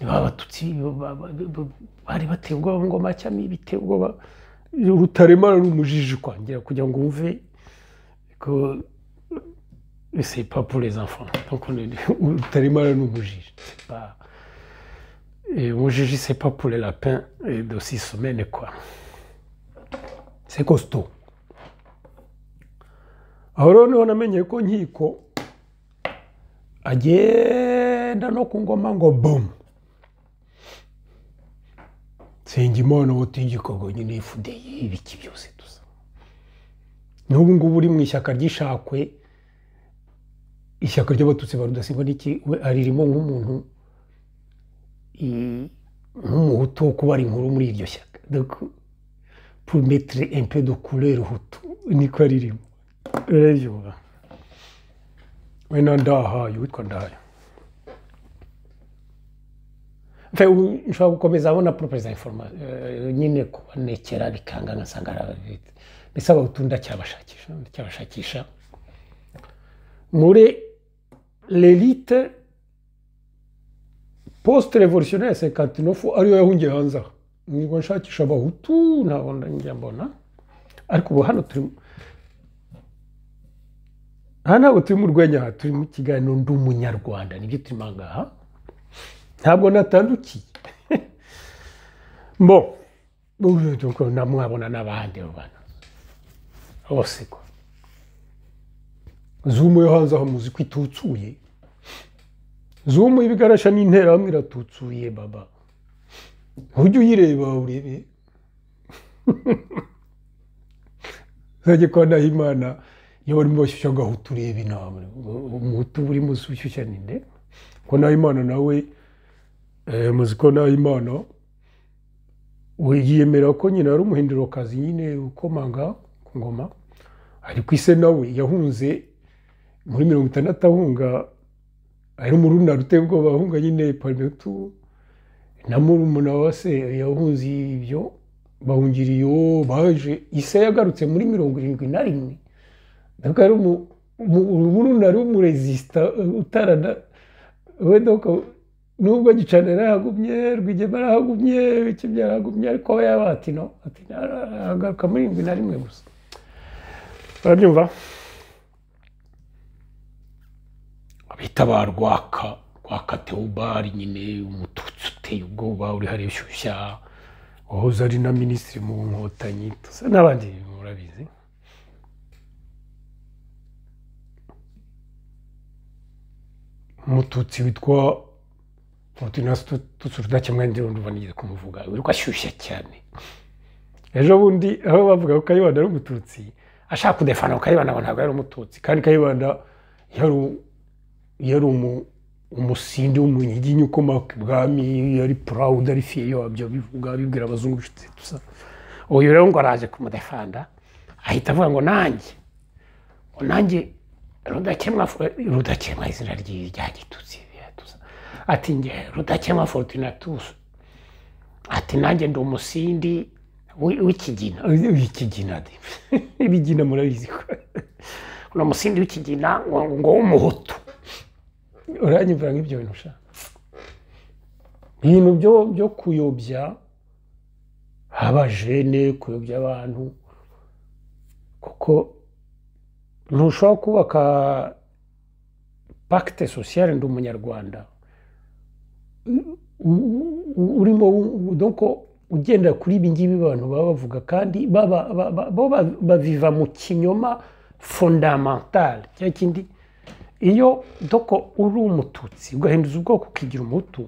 niba abatutsi bari batewe ubwoba ngoma cyangwa bitewe ubwoba rutaremara n'umujije kwangira kugira ngo c'est pas pour les enfants. Donc on est que nous Pas... Et c'est pas pour les lapins eh, de six semaines quoi. C'est costaud. Alors on a un ko nkiko agenda senga imana ubutigikorwa nyine ifudeye ibiki byose dusa n'ubu ngubu uri mu ishyaka ry'ishakwe ishyaka ry'abatutsi ba rudasigwa n'iki we aririmo nk'umuntu nk'umuhutu wo kubara inkuru muri iryo shyaka purumetire empe do hutu niko aririmo uraryoha we na ndahaye witwa ndahaye ushobora gukomeza abona poroperiza eh, nyine kubanekera bikanga ngasanga arababitse mbese abahutu ndacyabashakisha ndacyabashakisha muri l'elite post revolutionnaire sekantinofu ariyo yahungiye hanze aho niba nshakisha abahutu ntabona njya mbona ariko ubu hano turi aha ntabwo turi mu rwenya aha turi mu kiganiro ndi umunyarwanda nibyo turimo aha ngaha ntabwo natandukiye mbo namwabona n'abandi bantu bose ko zumu yo hanze aho muzi ko itutsuye zumu y'ibigarasha n'interahamwe iratutsuye baba ujye uyireba urebe uzajye kwa Nahimana iyo barimo bashyushya agahutu nawe umuhutu burimo ushyushya ninde ko Nahimana nawe Eh, muzi ko nawe imana yemera ko nyine ari umuhindurokazi nyine ukomanga ku ngoma ariko ise nawe yahunze muri mirongo itandatu ahunga ari umurunda rutebwoba ahunga nyine panetu na murumuna wa se yahunze ibyo bahungiriye baje ise yagarutse muri mirongo irindwi na rimwe urumurunda ari umuresisita utarana wenda nubwo gicana yarahagumye rwigema yarahagumye ikibye yarahagumye ariko we yaba ati no ati agaruka muri rimwe na rimwe gusa urabyumva bita rwaka rwaka teobari nyine umututsi uteye ubwoba uri hariya ushyushya wahoze ari na minisitiri mu nkotanyi dusa n'abandi murabizi umututsi witwa tujya dusuruda kimwe n'ubundi kumuvuga wirirwa ashyushye cyane ejo bundi aho bavuga ko kayibanda ari umututsi ashaka kudefana kayibanda ntabwo ari umututsi kandi kayibanda yari umusindi w'umunyiginya ukomoka ibwami yari purawudu ari fiyo abyo bivuga bibwira abazungu inshuti dusa uyu rero ngo araje kumudefanda ahita avuga ngo nanjye ngo nanjye rudakemwa izina rya gitutsi ati nge rudakemwa fortunatus ati nanjye ndi umusindi w'ikigina w'ikigina de ibigina murabizi ko uno musindi w'ikigina ngo w'umuhutu uranyumvira nk'ibyo bintu ushaka ibintu byo kuyobya abajene kuyobya abantu kuko ntushobora kubaka pakite sosiyale ndi umunyarwanda urimo ugendera kuri ibi ngibi abantu baba bavuga kandi baviva mu kinyoma fondamentale cya kindi iyo doko uri umututsi ugahinduza ubwoko ukigira umutu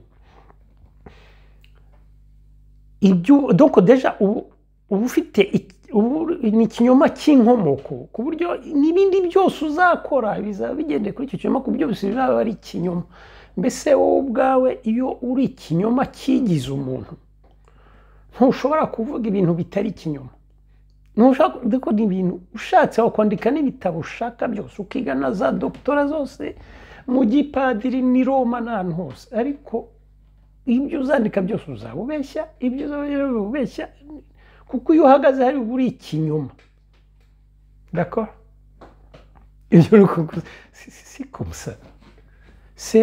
doko deja uba ufite ni ikinyoma cy'inkomoko ku buryo n'ibindi byose uzakora bizaba bigendeye kuri icyo kinyoma ku buryo biba ari ikinyoma mbese wowe ubwawe iyo uri ikinyoma cyigize umuntu ntushobora kuvuga ibintu bitari ikinyoma ntushaka gukora ibintu ushatse wakandika n'ibitabo ushaka byose ukiga za dogitora zose mu gipadiri ni roma n'ahantu hose ariko ibyo uzandika byose uzaba ubeshya ibyo uzaba ubeshya kuko iyo uhagaze hari uri ikinyoma ndakora ibyo uri kuguza si kumusara se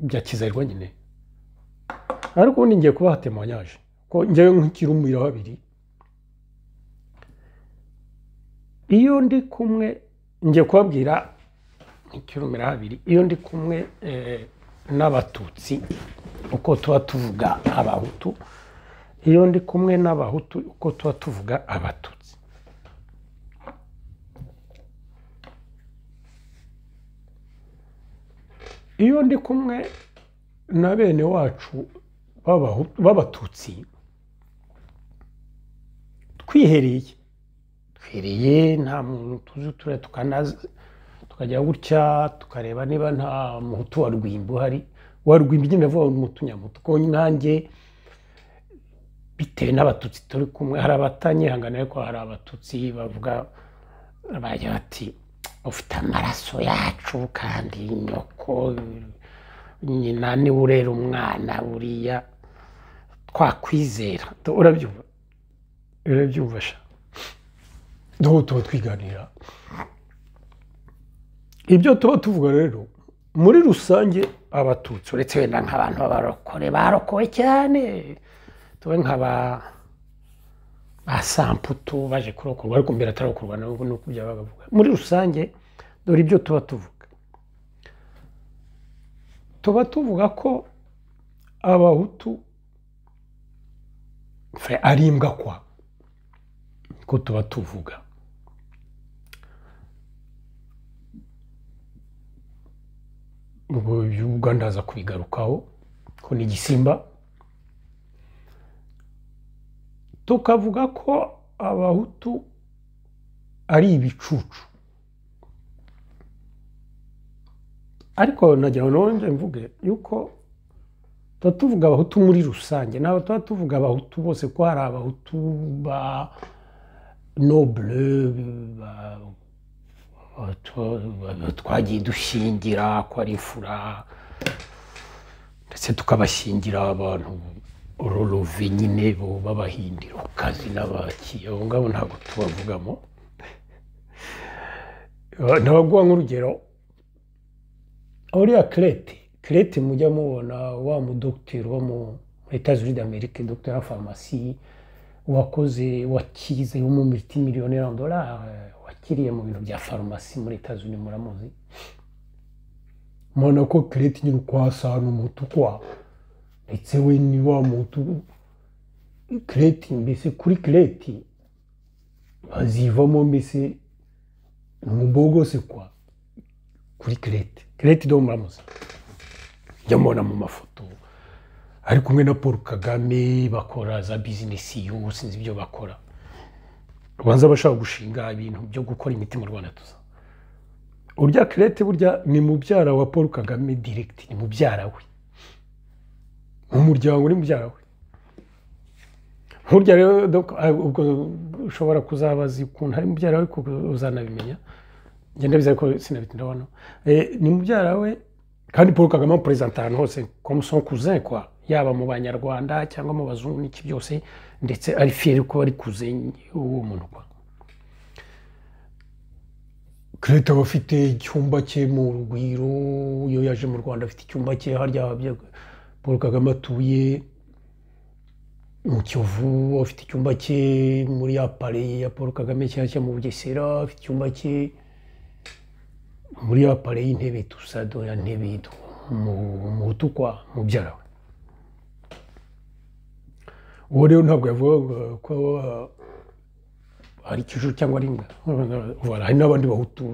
bya nyine ariko ubundi ngiye kubaha temanyaje ko njyewe nkikiri umubiri babiri iyo ndi kumwe ngiye kubabwira nkikirumira habiri iyo ndi kumwe eh, n'abatutsi uko tuba tuvuga abahutu iyo ndi kumwe n'abahutu uko tuba tuvuga abatutsi iyo ndi kumwe na bene wacu b'abatutsi twihereye twiriye nta muntu tuzi uture tukajya gutya tukareba niba nta muhutu wa rwimba uhari wa rwimba nyine avuga ngo umutunyamutu ko nanjye bitewe n'abatutsi turi kumwe hari abatanye ko hari abatutsi bavuga bajya bati ufite amaraso yacu kandi nyoko nyina niwe urera umwana buriya twakwizera urabyumva urabyumvasha tuba tuba twiganira ibyo tuba tuvuga rero muri rusange abatutsi uretse wenda nk'abantu b'abarokore barokowe cyane tuba nk'aba basamputu baje kurokorwa ariko mbere atarakorwa ntabwo ni uko byabaga muri rusange dore ibyo tuba tuvuga tuba tuvuga ko abahutu ari imbwa kwa ko tuba tuvuga ubwo ndaza kubigarukaho ko ni igisimba tukavuga ko abahutu ari ibicucu ariko nagira ngo nje mvuge yuko tuba tuvuga abahutu muri rusange ntabwo tuba tuvuga abahutu bose ko hari abahutu ba nobule twagiye dushingira ko ari imfura ndetse tukabashingira abantu ororove nyine bo b'abahindiro ku kazi n'abaki abo ngabo ntabwo tubavugamo eh, ntabaguha nk'urugero uriya kerete kerete mujya mubona wa mudogiteri wo mu leta zunze ubumwe amerika dogiteri wa farumasi wakoze wakize wo miti miliyoni y'amadolari eh, wakiriye mu bintu bya farumasi muri leta zunze ubumwe muramuzi mbona ko kerete nyine ukwasa ni wawe ndetse we ni wa mutu kereti mbese kuri kereti bazivamo mbese ni umubogose kwa kuri kereti kereti do muramuzi njya mbona mu mafoto ari kumwe na paul kagame bakora za bizinesi yo sinzi ibyo bakora ubanza bashaka gushinga ibintu byo gukora imiti mu rwanda tuza urya kerete burya ni mubyara wa paul kagame diregiti ni mubyara we umuryango uri mu byawe burya rero eh, ubwo ushobora kuzabaza ukuntu ari mubyara we uzanabimenya ngenda bizere ko sinabitinda hano eh, ni mubyara we kandi paul kagame perezida ahantu hose komusono kuze yaba mu banyarwanda cyangwa mu bazungu n'iki byose ndetse ari fiyeri ko ari kuze uwo muntu kwa kereta aba afite icyumba cye mu rugwiro iyo yaje mu rwanda afite icyumba cye harya paul kagame atuye mu kivu afite icyumba cye muri ya ya paul kagame nshyashya mu bugesera afite icyumba cye muri ya y'intebe tusado ya ntebe mu butukwa mubyara we uwo rero ntabwo yavuga ko ari ikijuju cyangwa ari imbwa hari n'abandi bahutu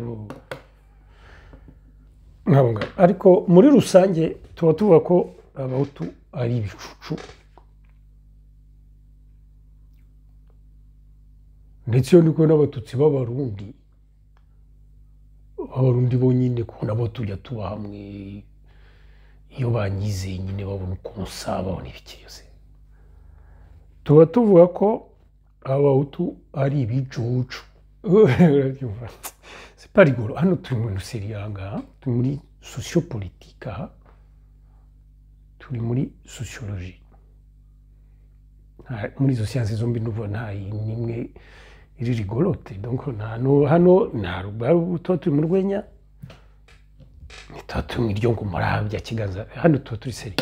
nk'abo ariko muri rusange tuba tuvuga ko abahutu ari ibicucu ndetse iyo niko n'abatutsi b'abarundi abarundi bonyine ko nabo tujya tuba hamwe iyo bangize nyine babona uko musaba babona byose tuba tuvuga ko abahutu ari ibicucu siparigoro hano turi muri seri aha ngaha turi muri sosiyo politika aha turi muri sociology eh, muri izo siyansi zombi n'ubu nta n'imwe iri rigorote hano nta rubaruto turi mu rwenya tuba turi mu iryo ngo murabya kiganza hano tuba turi seri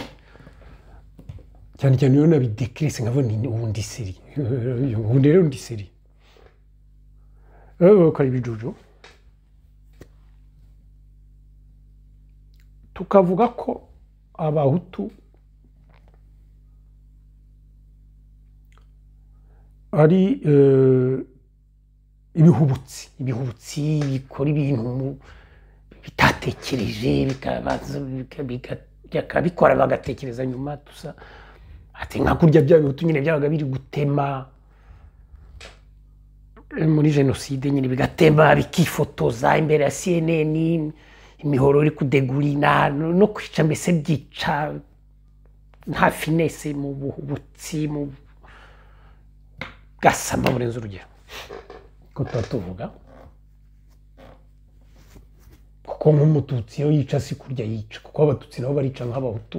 cyane cyane iyo nabidekirese nkabona ubundi seri ubundi rero undi seri bakora eh, ibijuju tukavuga ko abahutu ari eh, ibihubutsi ibihubutsi bikora ibintu bitatekereje bikaba bikabikora bagatekereza nyuma dusa ati nka kurya bya bihutu nyine byabaga biri gutema eh, muri jenoside nyine bigatema bikifotoza imbere ya cnn imihoro uri kudegurina no kwica mbese byica nta finese mu buhubutsi mu gasama burenze urugero ko tuba tuvuga kuko nk'umututsi iyo yica si kurya yica kuko abatutsi nabo barica nk'abahutu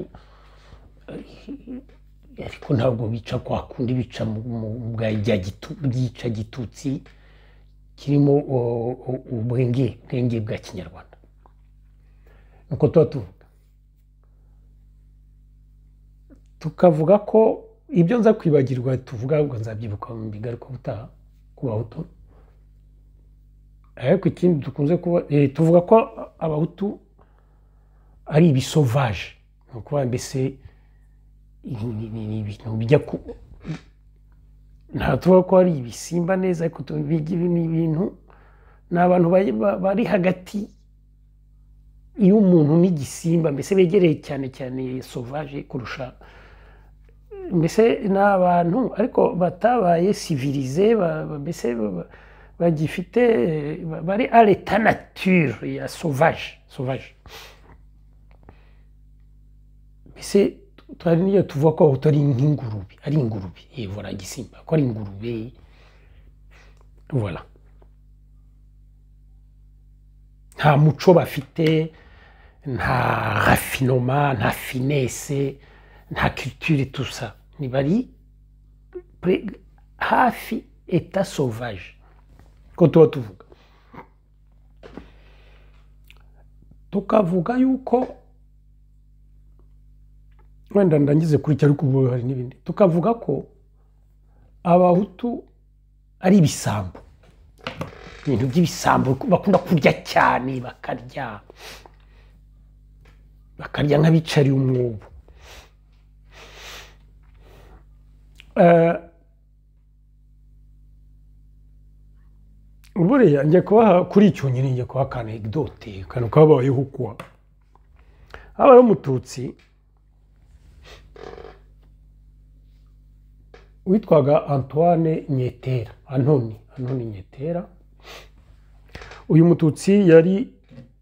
ariko ntabwo bica kwa kundi bica mu byica gitutsi kirimo ubwenge bwa kinyarwanda tukavuga tukavuga ko ibyo nza kwibagirwa tuvuga ngo nzabyibuka mu bigaruka ubutaha ku bahutu ariko ikindi dukunze kuba eh, tuvuga ko abahutu ari ibisovaje ni ukuvuga mbese ni ibintu bijya ku tuvuga ko ari ibisimba neza ariko ni ibintu ni abantu bari hagati iyo umuntu n'igisimba mbese begereye cyane cyane sovaje kurusha mbese ni abantu ariko batabaye sivirize mbese bagifite bari areta natire ya sovaje sovaje mbese niyo tuvuga ko utari nk'ingurube ari eh, ko ari voilà nta rafinoma nta finese nta kiritire tusa ntibari hafi eta sovaje ko tuba tuvuga tukavuga yuko wenda ndangize kuri icyo ariko hari n'ibindi tukavuga ko abahutu ari ibisambo ibintu by'ibisambo bakunda kurya cyane bakarya bakarya nk'abicariye umwobo eh, buriya njya kubaha kuri icyo nyine njya kubaha akantu egidote akantu kabayeho kuwa habayeho umututsi witwaga antoine nyetera anoni anoni nyetera uyu mututsi yari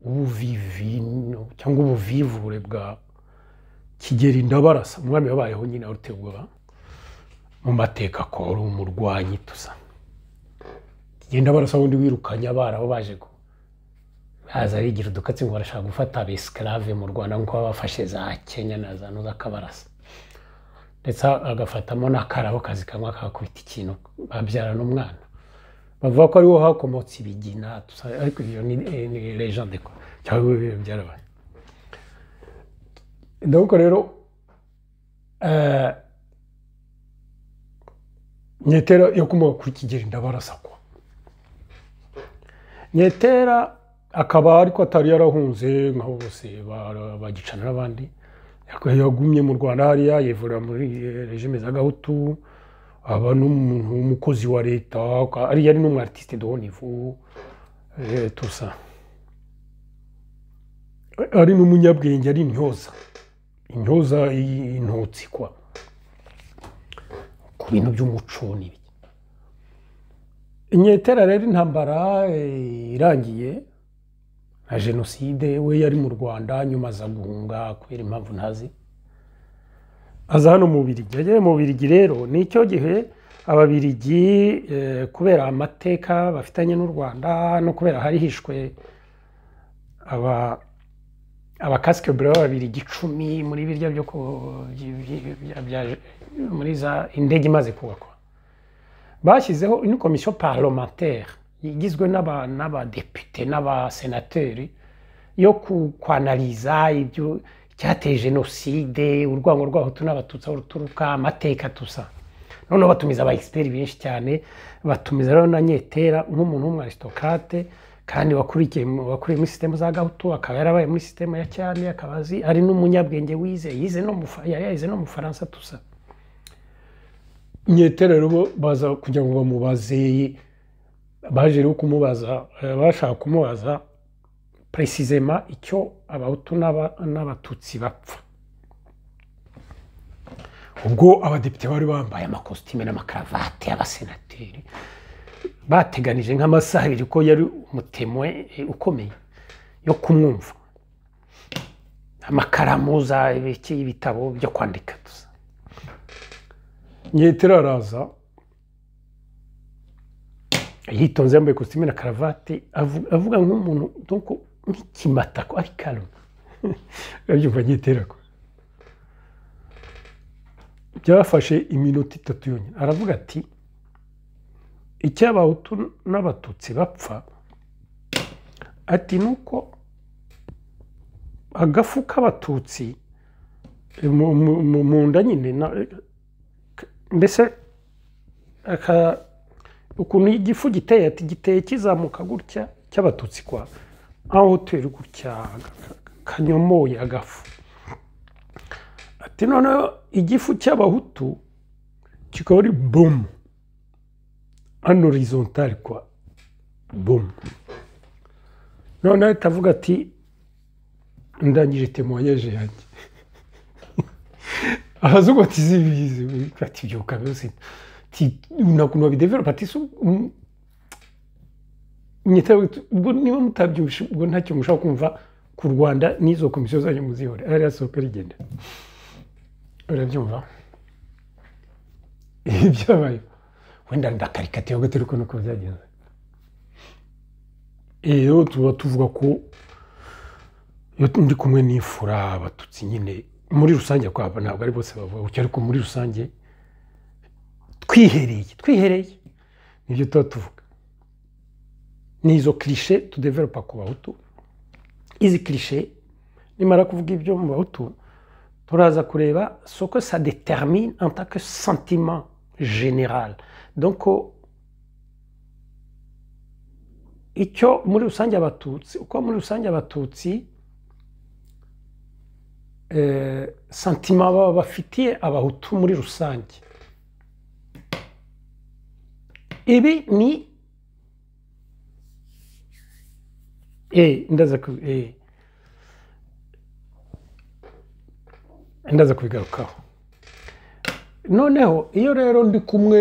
ubuvivino cyangwa ubuvivure bwa kigeri ndabarasa umwami wabayeho nyine arutegura mu mateka akora umurwanyi tusa kigeri ndabarasa wundi wirukanye abana bo baje ko haza arigira udukatsi ngo barashaka gufata abesikirave mu rwanda nk'uko baba bafashe za kenya na za n'uzakabarasa ndetse agafatamo n'akarabo kazi kamwe kakubita ikintu babyara n'umwana bavuga ko ariwo hakomotse ibigina ariko iyo ni lejande cyangwa ibintu byarabaye ndabona rero nyetera yo kumoka kuri kigeri ndabarasakwa nyetera akaba ariko atari yarahunze nka bose bagicana n'abandi yagumye mu rwanda hariya yivura muri regime za gahutu aba ni umukozi wa leta ariya ari n'umu aritiste de eh, tusa ari n'umunyabwenge ari intyoza intyoza y'intotsi kwa ku bintu by'umuco n'ibiki inyetera rero intambara eh, irangiye na jenoside we yari mu rwanda nyuma aza guhunga kubera impamvu ntazi aza hano mu birigi yageze mu birigi rero ni icyo gihe ababirigi eh, kubera amateka bafitanye n'u rwanda no kubera hari hishwe abakasike buriya babiri icumi muri birya byo muri za indege imaze kubakwa bashyizeho ino komisiyo parlementaire igizwe n'abadepite n'abasenateri yo kwanariza ibyo cyateje jenoside urwango rw'abahutu n'abatutsi aho ruturuka amateka tusa noneho batumiza aba egisiperi benshi cyane batumiza rero na nyetera nk'umuntu w'umwarisitokate kandi wakuriye muri sisitemu za gahutu akaba yarabaye muri sisitemu ya cyane akaba ari n'umunyabwenge wize yize yari yarize no mu faransa tusa nyetera rero baza kugira ngo bamubaze baje rero kumubaza eh, bashaka kumubaza precisema icyo abahutu n'abatutsi bapfa ubwo abadepite bari bambaye amakositime n'amakaravate y'abasenateri bateganije nk'amasaha abiri ko yari umutemwe eh, ukomeye yo kumwumva amakaramu za ibitabo byo kwandika dusa nyihitira araza yitonze yambaye ikositimu na karavati avuga nk'umuntu nk'ikimatako ari karuma urabyumva nyiterako byafashe iminota itatu yonyine aravuga ati icy'abahutu n'abatutsi bapfa ati ni uko agafu k'abatutsi mu nda nyine mbese ukuntu igifu giteye ati giteye kizamuka gutya cy'abatutsi kwa aho turi gutya kanyomoye agafu ati noneho igifu cy'abahutu kikaba ari bomu hano horizontari kwa bomu noneho ahita avuga ati ndangije temuwanyeje yanjye ahazugwa tizibizi ati byuka mbese unakuntu babideveropa ati ubwo niba mutabyumvishe ubwo ntacyo mushaka kumva ku rwanda n'izo komisiyo zanyu muzihore ariya sohoka rigenda urabyumva ibi byabaye wenda ndakarikatiye gato ariko nuko byagenze rero tuba tuvuga ko iyo ndi kumwe n'ifura abatutsi nyine muri rusange kwaba ntabwo ari bose bavuga gutya ariko muri rusange twihereye twihereye nibyo tuba tuvuga n'izo kirishe tout ku bahutu izi cliché. nimara kuvuga ibyo mu bahutu turaza kureba soko ça détermine en tant que sentiment général donc icyo muri rusange abatutsi uko muri rusange abatutsi euh, bafitiye abahutu muri rusange ni ndaza ndaza kubigarukaho noneho iyo rero ndi kumwe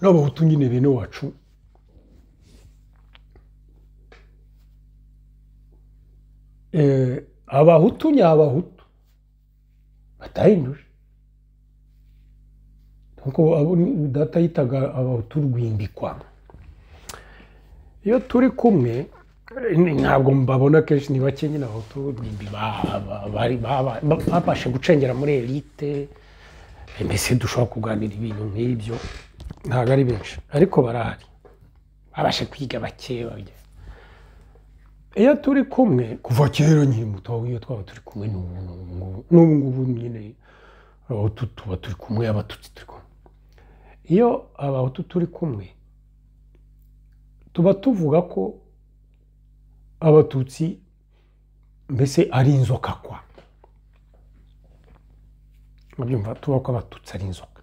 n'abahutu nyine bene wacu eh, abahutu batahinduje nkuko data yitaga abahutu rwimbikwa iyo turi kumwe ntabwo mbabona kenshi ni bake nyine abahutu babashe gucengera muri elite mbese dushobora kuganira ibintu nk'ibyo ntabwo ari benshi ariko barahari babashe kwiga bake iyo turi kumwe kuva kera nyine muto iyo twaba turi kumwe n'ubu ngubu nyine abahutu tuba turi kumwe abatutsi turi kumwe iyo abahutu turi kumwe tuba tuvuga ko abatutsi mbese ari inzoka kwa babyumva tuba ko abatutsi ari inzoka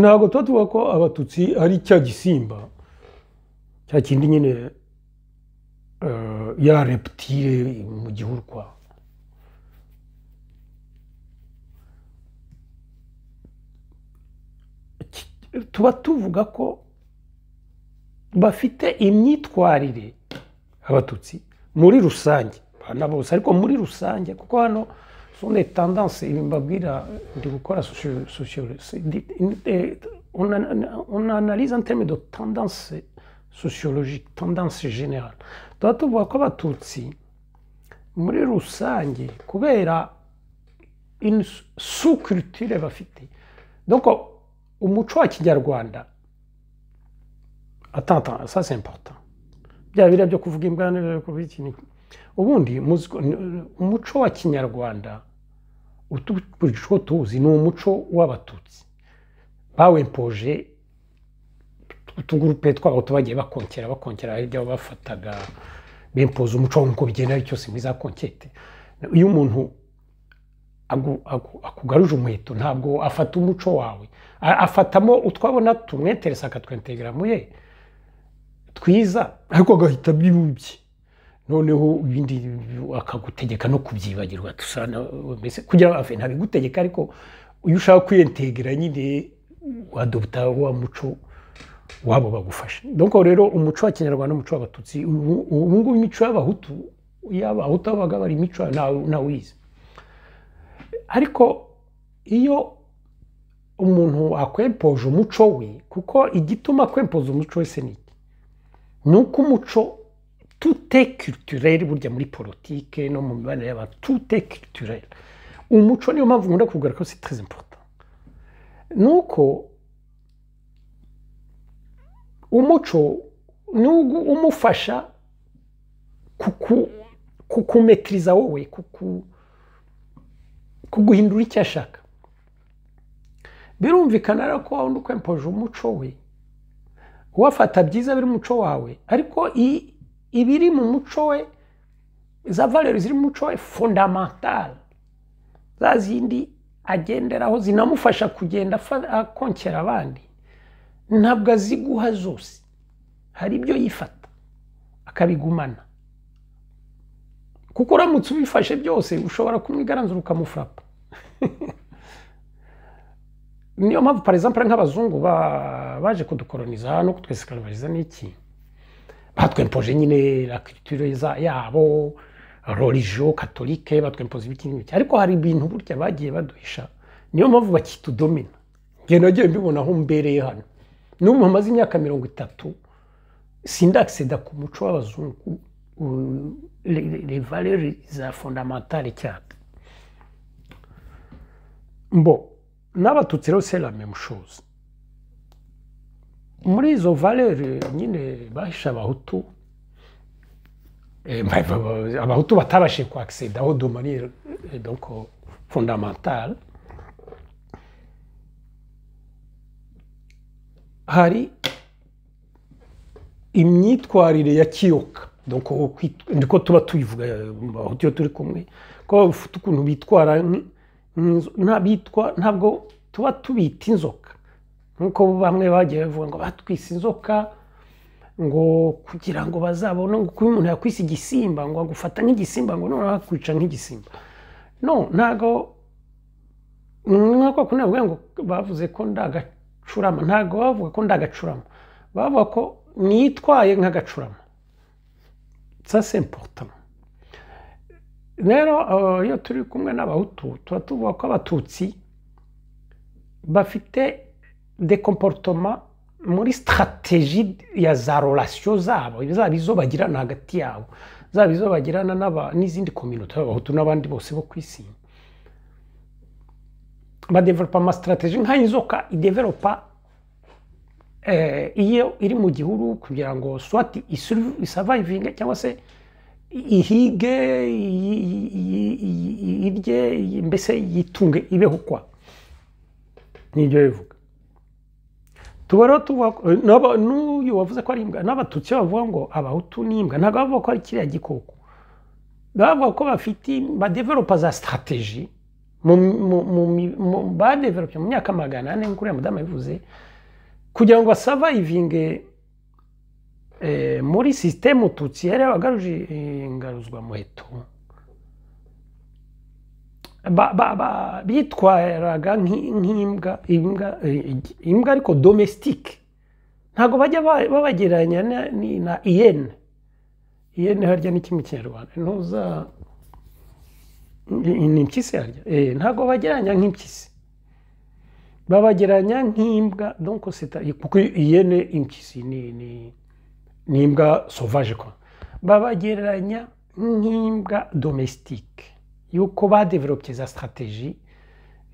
ntabwo tuba tuvuga ko abatutsi ari cya gisimba cya kindi nyine eh, ya reputire mu gihuru kwa tuba tuvuga ko bafite imyitwarire abatutsi muri rusange na bose ariko muri rusange kuko hano sone tendance ibi mbabwira ndi gukora eh, on analyse en termes de tendance sociologique tendance générale tuba tuvuga ko abatutsi muri rusange kubera sukulture Donc, oh, umuco wa kinyarwanda Attends, attends, ça c'est important. Bya biriya byo kuvuga imbwa kuvuga iki ubundi umuco wa kinyarwanda utuburije tuwuzi ni umuco w'abatutsi bawempoje utugurupe twabo tubagiye bakongera bakongera hari bafataga bempoza umuco nk'uko bigenda cyose muri za konkete iyo umuntu akugaruje umuheto ntabwo afata umuco wawe afatamo utwabona tumweteresa akatwentegera ye twiza ariko agahita abibye noneho ibindi akagutegeka no kubyibagirwa mbese kugira ngo ntabigutegeka ariko iyo ushaka kwiyentegera nyine wadobuta wa muco wabo bagufasha dore rero umuco wa kinyarwanda n'umuco w'abatutsi ubu ngubu imico y'abahutu y'abahutu babaga bari imico ntawizi ariko iyo umuntu akwempoje umuco we kuko igituma akwempoza umuco we se ni ni uko umuco tute kiriturere burya muri politiki no mu mibanire y'abantu tute kiriturere umuco niyo mpamvu nkunda kugaragara ko si tirizi imputa ni uko umuco ni umufasha kukumetiriza wowe kuguhindura icyo ashaka birumvikana rero ko waba ukwempoje umuco we kuwafata byiza biri umuco wawe ariko ibiri mu muco we za valeri ziri mu muco we fondamentale za zindi agenderaho zinamufasha kugenda akonkera abandi ntabwo aziguha zose hari ibyo yifata akabigumana kuko uramutse ubifashe byose ushobora kumwigaranzura ukamufurapa niyo mpamvu parezample nk'abazungu baje kudukoroniza hano twese karubariza n'iki batwempoje nyine lakiriture yabo rorijo katolike batwempoza ibiki n'ibiki ariko hari ibintu burya bagiye baduhisha niyo mpamvu bakitudomina njye nagiye mbibonaho mbere hano n'ubu hamaze imyaka mirongo itatu sindakisida ku muco w'abazungu revaleri za fondamentale cyane mbo n'abatutsi rero la même chose. muri izo valeur nyine bahishe abahutu eh, abahutu batabashije kwakisida aho domanire eh, donc fondamentale hari imyitwarire ya kiyoka ndiko tuba tuyivuga abahutu turi kumwe ko bafite ukuntu bitwara ntabwo tuba tubita inzoka nk'uko bamwe bagiye bavuga ngo batwise inzoka ngo kugira ngo bazabone kuba umuntu yakwise igisimba ngo agufata nk'igisimba ngo noneho akwica nk'igisimba no ntabwo nk'uko kunavuga ngo bavuze ko ndagacurama ntago bavuga ko ndagacurama bavuga ko nitwaye nk'agacurama ça c'est important rero iyo turi kumwe n'abahutu tuba tuvuga ko abatutsi bafite dekomporutoma muri sitarategi ya za rorasiyo zabo zaba izo bagirana hagati yabo zaba izo bagirana n'izindi kominota y'abahutu n'abandi bose bo ku isi badeveropa amasitrategi nk'ay'inzoka ideveropa iyo iri mu gihuru kugira ngo swati isavayivinge cyangwa se ihige irye mbese yitunge ibeho kwa nibyo bivuga tuba rero tuvuga eh, n'uyu wavuze ko ari imbwa n'abatutsi bavuga ngo abahutu n’imbwa imbwa ntabwo bavuga ko ari kiriya gikoko bavuga ko bafite badeveropa za sitarategi badeveropa mu myaka magana ane nk'uko uriya mudamu yabivuze kugira ngo basavayivinge E, muri sisiteme ututsi yari abagaruje ingaruzwamuheto bitwaraga nk'imbwa imbwa e, ariko domesitike ntabwo bajya babagereranya na iyene iyene harya ni kimwe kinyarwanda ntuza ni impyisi harya ntabwo bagereranya nk'impyisi babagereranya nk'imbwa donko sita kuko iyene impyisi ni n'imbwa sovaje ko babagereranya nk'imbwa domesitike yuko badeveropye za sitarategi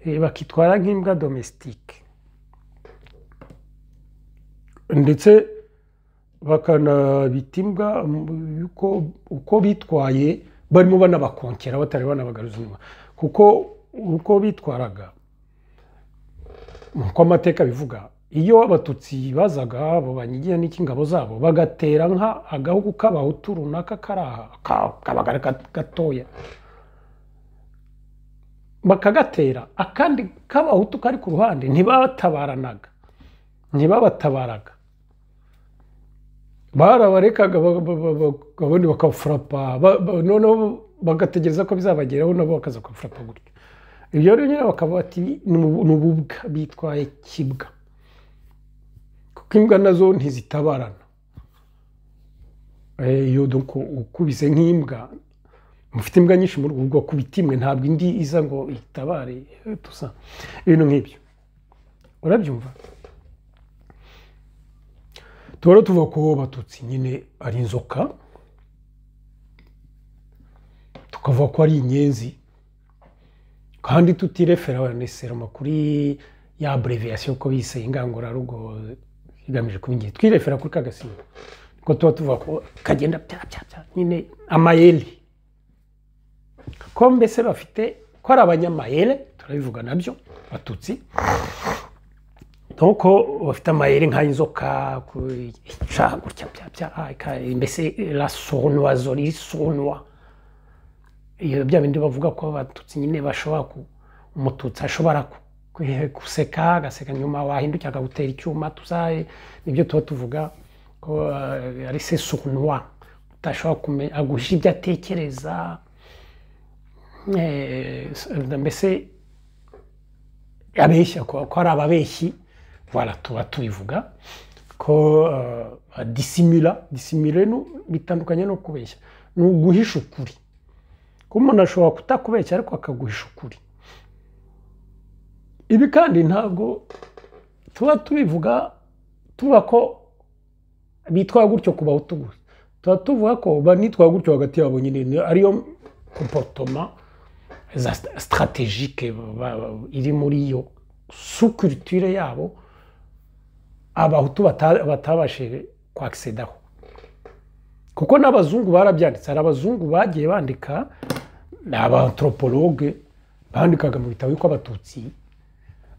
eh, bakitwara nk'imbwa domesitike ndetse bakanabita imbwa mm, uko bitwaye barimo banabakonkera batari banabagaruza inyuma kuko uko bitwaraga nk'uko amateka bivuga iyo abatutsi bazaga abo banyigira n'ikingabo zabo bagatera nka agahugu k'abahutu runaka kari aha kabaga gatoya bakagatera akandi k'abahutu kari ku ruhande ntibatabaranaga ntibabatabaraga barabarekaga ubundi bakafurapa noneho bagategereza ko bizabageraho nabo bakaza kubafurapa gutyo ibyo rero nyine bakavuga ati ni ububwa bitwaye kibwa kuko imbwa nazo ntizitabarana eh, iyo ukubise nk'imbwa mufite imbwa nyinshi mu rugo kubita imwe ntabwo indi iza ngo itabare eh, dusa ibintu nk'ibyo urabyumva tuhora tuva ku batutsi nyine ari inzoka tukavuga ko ari inyenzi kandi tutirefera baranesera amakuru ya abreviyasiyo ko bise ingangurarugo igamije kuba ingenzi twirebera kuri kagasimba niko tuba tuvuga ko kagenda nyine amayeri ko mbese bafite ko ari abanyamayere turabivuga nabyo batutsi nkuko bafite amayeri nk'ay'inzoka ica gutya ah, mbese rasonuwa zori sonuwa iyo bya bindi bavuga ko abatutsi nyine bashobora umututsi ashobora ku guseka agaseka nyuma wahindukiye akagutera icyuma tuzaye nibyo tuba tuvuga ko eh, ari se sunuwa udashobora kumenya aguhisha ibyo atekereza eh, mbese abeshya ko ari ababeshyi tuba tubivuga ko eh, disimira disimire bitandukanye no kubeshya ni uguhisha ukuri kuko umuntu ashobora kutakubeshya ariko akaguhisha ukuri ibi kandi ntabwo tuba tubivuga tuba ko bitwa gutyo ku bawutu gusa tuba tuvuga ko banitwa gutyo hagati yabo nyine ariyo kompotoma za sitarategike iri muri iyo sukuritire yabo abahutu batabashije kwakisedaho kuko n'abazungu barabyanditse hari abazungu bagiye bandika ni abantropologe bandikaga mu bitabo ko abatutsi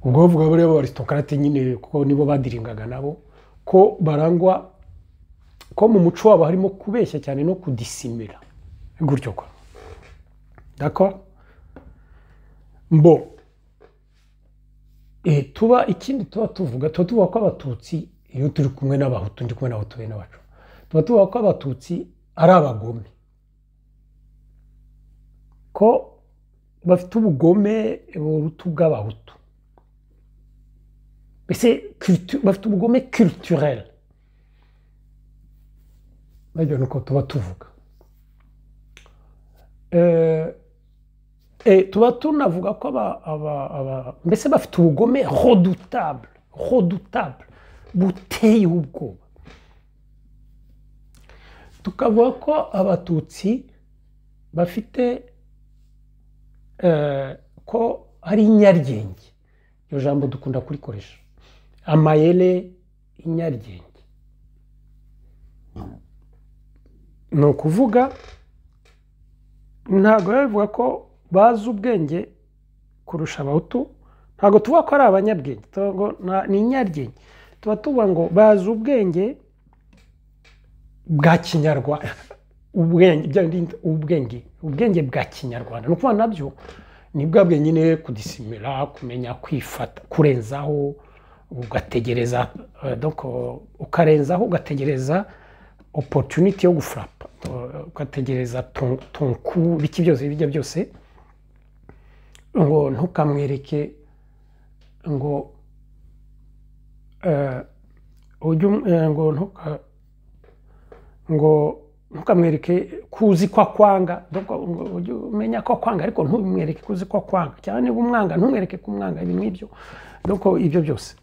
ubwo bavuga buriya b'abarisitokarate nyine kuko nibo badiringaga nabo ko barangwa ko mu muco wabo harimo kubeshya cyane no kudisimira gutyo kwa dako mbo eh, tuba ikindi tuba tuvuga tuba tuvuga ko abatutsi iyo turi kumwe n'abahutu ndi kumwe n'abahutu bene bacu tuba tuvuga ko abatutsi ari abagome ko bafite ubugome buruta bw'abahutu Mais c'est culturel. Tu tuba euh, ah, ah, bah, mais ko mbese bafite ubugome redoutable, rodutable Tu ubwoba ko abatutsi bafite ko Je jambo dukunda kurikoresha amayere i ni ukuvuga ntabwo bivuga ko bazi ubwenge kurusha abahutu ntabwo tuba ko ari abanyabwenge ni inyarugenge tuba tuvuga ngo bazi ubwenge bwa kinyarwanda ubwenge ubwenge bwa kinyarwanda ni ukuvuga nabyo ni bwa bwenge nyine kudisimira kumenya kwifata kurenzaho ugategereza euh, euh, ukarenzaho ugategereza opotuniti yo gufurapa euh, ugategereza tonku biki byose ibijya byose ngo ntukamwereke ngo ngo ngo ntukamwereke kuzi kwa akwanga ujye umenya ko kwanga ariko ntumwereke kuzi kwa kwanga cyane niba umwanga ntumwereke ko umwanga ibi n'ibyo ibyo byose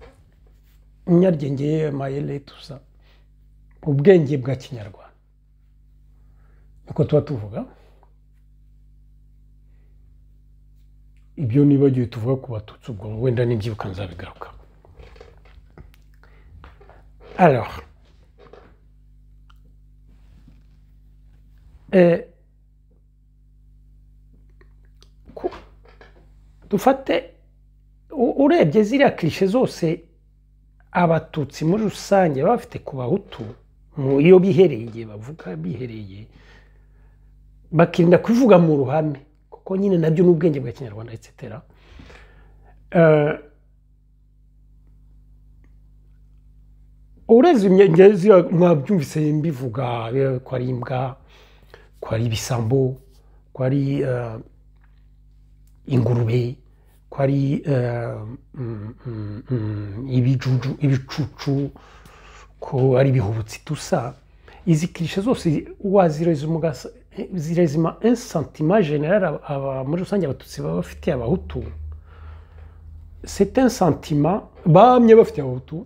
nyarugenge yewe tusa ubwenge bwa kinyarwanda niko tuba tuvuga ibyo nibagiwe tuvuga ku batutsi ubwo wenda nibyibuka nzabigaruka eh, dufate urebye ziriya kirishe zose abatutsi muri rusange baba bafite ku bahutu iyo bihereye bavuga bihereye bakirinda kuvuga mu ruhame kuko nyine nabyo ni ubwenge bwa kinyarwanda etc eh, ureze imyengezi mwabyumvise mbivuga eh, ko ari imbwa ko ari ibisambo ko ari eh, ingurube ko ari eh, mm, mm, mm, ibicucu ko ari ibihubutsi dusa izi kirishe zose zirezima ensantima generale muri rusange abatutsi baba bafitiye abahutu seta ensantima bamye bafitiye abahutu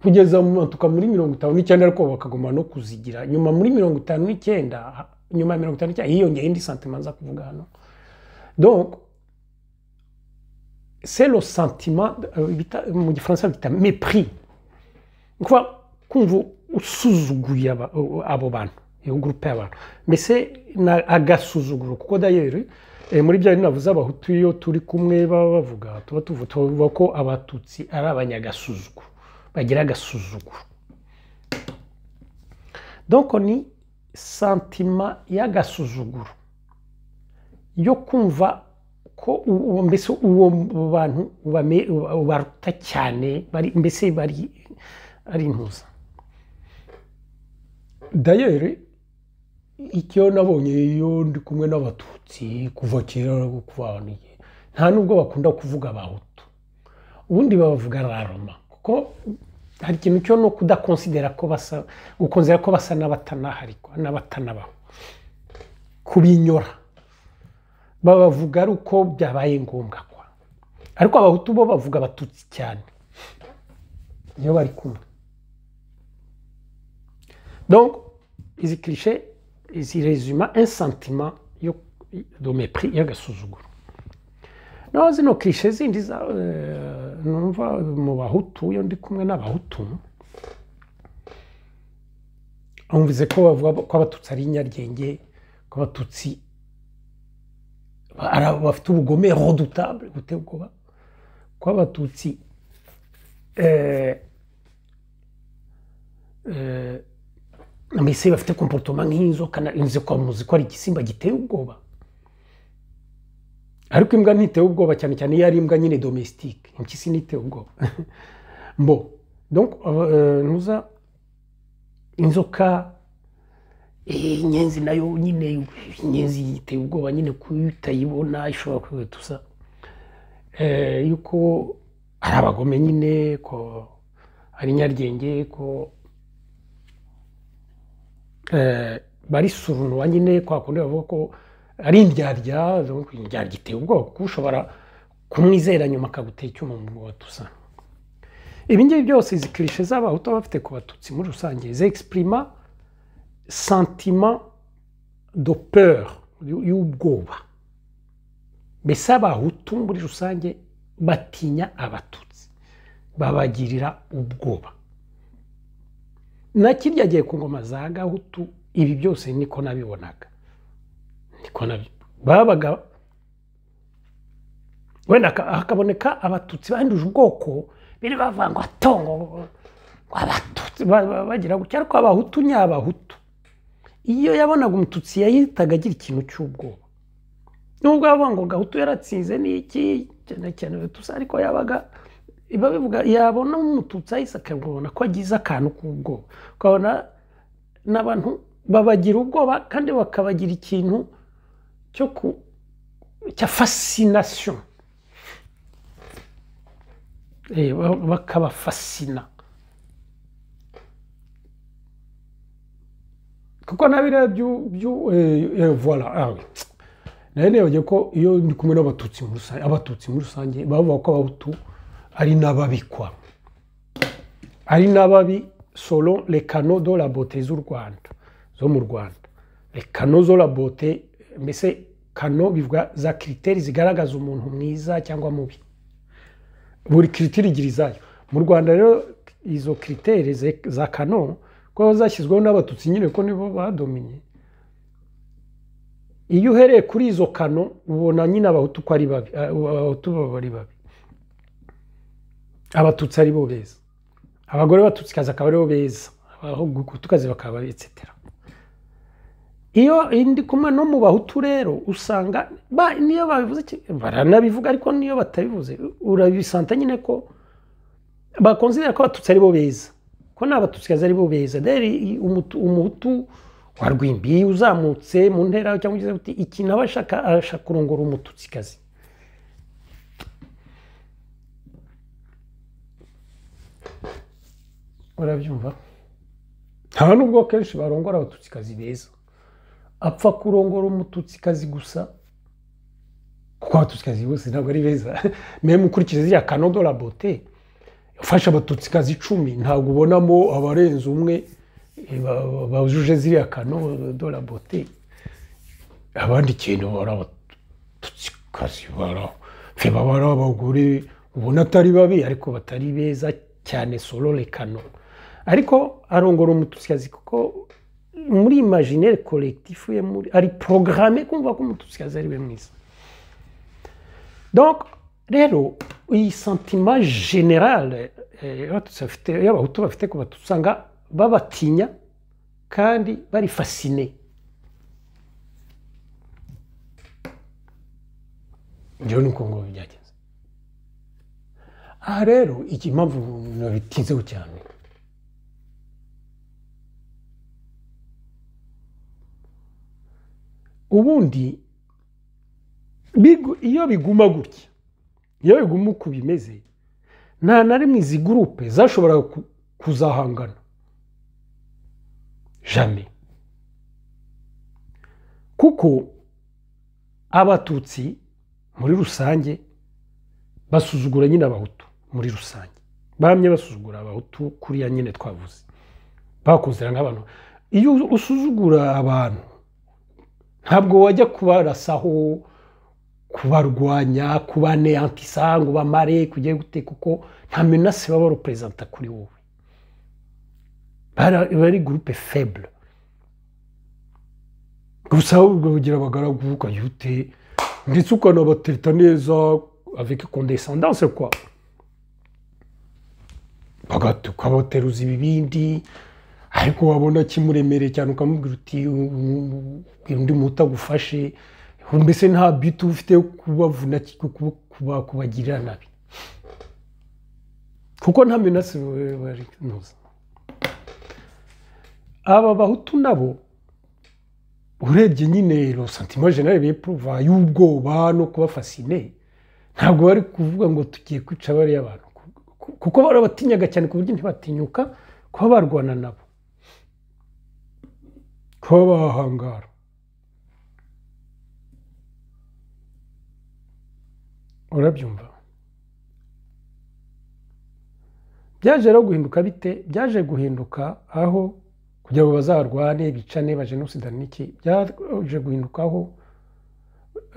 kugeza mu matuka muri mirongo itanu n'icyenda ariko bakaguma no kuzigira nyuma muri mirongo itanu n'icyenda nyuma ya mirongo itanu n'icyenda hiyongeye indi santima nza kuvuga hano donc c'est le euh, mu gifaransa bita mépris kuba kumva usuzuguye euh, abo bantu iyo gurupe y'abantu mbese agasuzuguro kuko dayeri eh, muri bya navuze abahutu iyo turi kumwe baba bavuga tuba tuvuga ko abatutsi ari abanyagasuzuguro bagira agasuzuguro donc ni santima y'agasuzuguro yo kumva ko uwo mbese uwo bantu baruta cyane mbese bari ari intuza dayeri icyo nabonye iyo ndi kumwe n'abatutsi kuva kera kubaniye nta nubwo bakunda kuvuga bahutu ubundi babavuga raroma kuko hari ikintu cyo que ko basa pas ko basa na n'abatanabaho kubinyora babavuga ari uko byabaye ngombwa kwa ariko abahutu bo bavuga abatutsi cyane iyo bari kumwe donc izi kirishe izi rezima un sentiment yo do mépris y'agasuzuguro naho zino kirishe zindi numva mu bahutu iyo ndi kumwe n'abahutu bumvise ko bavuga ko abatutsi ari inyaryenge ko abatutsi bafite ubugome rodutable gutera ubwoba ko abatutsi mbese bafite komporotoma nk'inzoka nzi ko muzi ko ari igisimba giteye ubwoba ariko imbwa ntitewe ubwoba cyane cyane iyo ari imbwa nyine domesitike impyisi ntitewe ubwoba mbo eh, ntuza inzoka eh, inyenzi nayo nyine inyenzi yiteye ubwoba nyine kuyitayibona ishobora kwihutuza eh, yuko ari abagome nyine ko ari nyarugenge ko bari barisurunwa nyine kwa kundi bavuga ko ari indyarya indyarya iteye ubwoko ushobora kumwizera nyuma akagutera icyuma mu bwota usa ibi ngibi byose izi kirishe z'abahutu bafite ku batutsi muri rusange zekisipurima santima do peur y'ubwoba mbese abahutu muri rusange batinya abatutsi babagirira ubwoba na kirya agiye ku ngoma za gahutu ibi byose niko nabibonaga niko nabyo babaga wenda hakaboneka abatutsi banduje ubwoko biri bavuga ngo atongo abatutsi bagira gutya ariko abahutu ni iyo yabonaga umututsi yahitaga agira ikintu cy'ubwoba nubwo yavuga ngo gahutu yaratsinze ni iki cyane cyane betuse ariko yabaga iba bivuga yabona umututsi ahise akabona ko agize akantu k'ubwoba ukabona n'abantu babagira ubwoba kandi bakabagira ikintu cyo ku cya fasinasiyo eh, bakabafasina kuko na biriya eh, eh, ah nayo nibagiwe ko iyo ndi kumwe n'abatutsi muri rusange abatutsi muri rusange bavuga ko abahutu ari n'ababikwa ari n'ababi solo rekano do la bote z'u rwanda zo mu rwanda rekano zo la bote mbese kano bivuga za kiriteri zigaragaza umuntu mwiza cyangwa mubi buri kiriteri igira izayo mu rwanda rero izo kiriteri za kano kuko zashyizweho n'abatutsi nyine ko nibo badominye iyo uhereye kuri izo kano ubona nyine abahutu ko ari babi abahutu ari babi abatutsi aribo beza abagore batutsikazi akaba aribo beza abahugutukazi bakaba etc iyo indi kumwe no mu bahutu rero usanga niyo babivuze baranabivuga ariko niyo batabivuze urabisanta nyine ko bakonsidera ko abatutsi aribo beza ko nta batutsi ari bo beza umutu wa rwimbi uzamutse mu ntera cyangwa ugeze uti iki nawe ashaka kurongora umututsikazi urabyumva nta nubwo kenshi barongora abatutsikazi beza apfa kurongora umututsikazi gusa kuko abatutsikazi bose ntabwo ari beza meme ukurikiza ziriya kanodora bote ufashe abatutsikazi icumi ntabwo ubonamo abarenze umwe bajuje ziriya kanodora bote abandi ikintu bari abatutsikazi bari abagore ubona atari babi ariko batari beza cyane kano ariko arongora umututsikazi kuko muri imaginaire collectif et muri ari programmer qu'on voit comme tout ce qu'il y Donc, rero iyi sentiment général y'abahutu bafite ku batutsi usanga babatinya kandi bari Eu njyewe ni uko ngo byagenze aha rero ikimpamvu nabitinzeho cyane ubundi iyo biguma gutya iyo biguma uko bimeze nta na rimwe izi gurupe zashoboraga kuzahangana jame kuko abatutsi muri rusange basuzugura nyine abahutu muri rusange bamye basuzugura abahutu kuriya nyine twavuze bakozera nk'abantu iyo usuzugura abantu ntabwo wajya kubarasaho kubarwanya kubaneyantisa ngo bamare kujya gute kuko nta menasi baba baruperezanta kuri wowe bari gurupe febure gusa ahubwo bagira abagaragu ukayute ndetse ukanabatereta neza avike kondesandanse kwa bakabateruza ibibindi ariko wabona kimuremereye cyane ukamubwira uti ubwira undi muto agufashe mbese nta biti ufite yo kuba kubagirira nabi kuko nta minasi bari kunoza aba bahutu nabo urebye nyine santima jenali bepuruva y'ubwoba no kubafasine ntabwo bari kuvuga ngo tugiye kwica bariya bantu kuko barabatinyaga cyane ku buryo ntibatinyuka kuba barwana nabo pova urabyumva byaje rero guhinduka bite byaje guhinduka aho kugira ngo bazarwane bicane bajenosida n'iki byaje guhinduka aho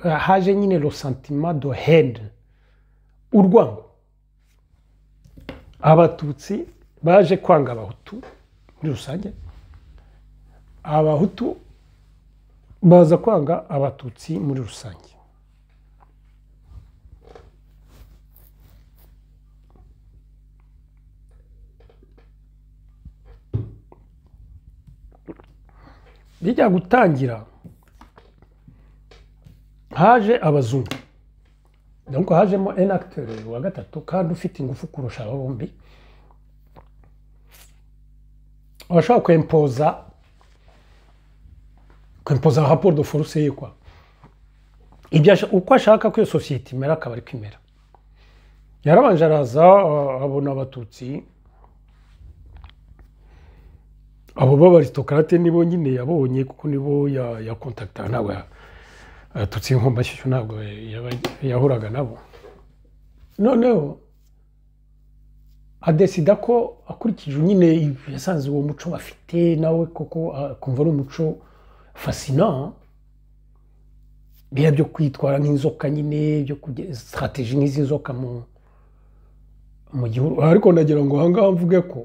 eh, haje nyine rosantima do hende urwango abatutsi baje kwanga abahutu muri rusange abahutu baza kwanga abatutsi muri rusange bijya gutangira haje abazungu nubwo hajemo enakiteri wa gatatu kandi ufite ingufu kurusha aba bombi abashaka kwempoza kwempoza raporo do foruse ye uko ashaka ko iyo sosiyete imera akaba ariko imera yarabanje araza abona abatutsi abo b'abarisitokarate nibo nyine yabonye kuko nibo yakontakita ntabwo abatutsi inkombashyushyu ntabwo yahuraga nabo noneho adesida ko akurikije nyine yasanze uwo muco bafite nawe koko akumva ari umuco fasina biriya byo kwitwara nk'inzoka nyine byo kugira sitarategi nk'iz'inzoka mu gihugu ariko nagira ngo ahangaha mvuge ko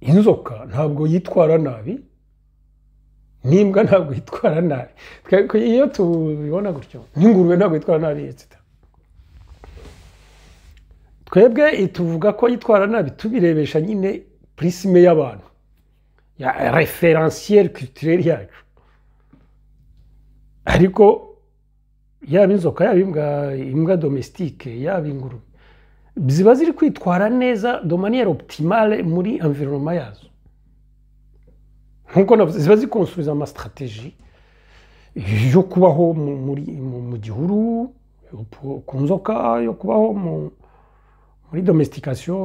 inzoka ntabwo yitwara nabi n'imbwa ntabwo yitwara nabi iyo tubibona gutyo n'ingurube ntabwo yitwara nabi yitwa twebwe tuvuga ko yitwara nabi tubirebesha nyine purisime y'abantu ya eh, referensiyeri kitireri yacu ariko yaba inzoka yaba imbwa imbwa domesitike yaba ingurube ziba ziri kwitwara neza domaniyeri optimale muri environoma yazo nkuko ziba zikonsubiza amasitrategi yo kubaho mu gihuru ku nzoka yo kubaho muri domestikasiyo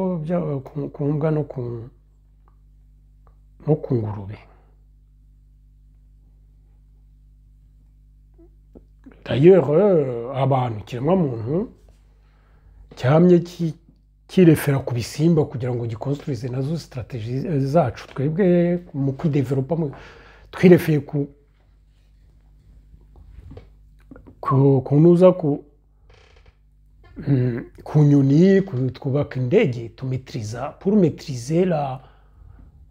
ku mbwa no ku nko ku ngurube dayere abantu ikiremwamuntu cyahamye kirefera ku bisimba kugira ngo gikonstruize nazo sitarateji zacu twebwe mu kwideveropa twirefeye ku kunuza ku nyoni twubaka indege tumetiriza purumetirize la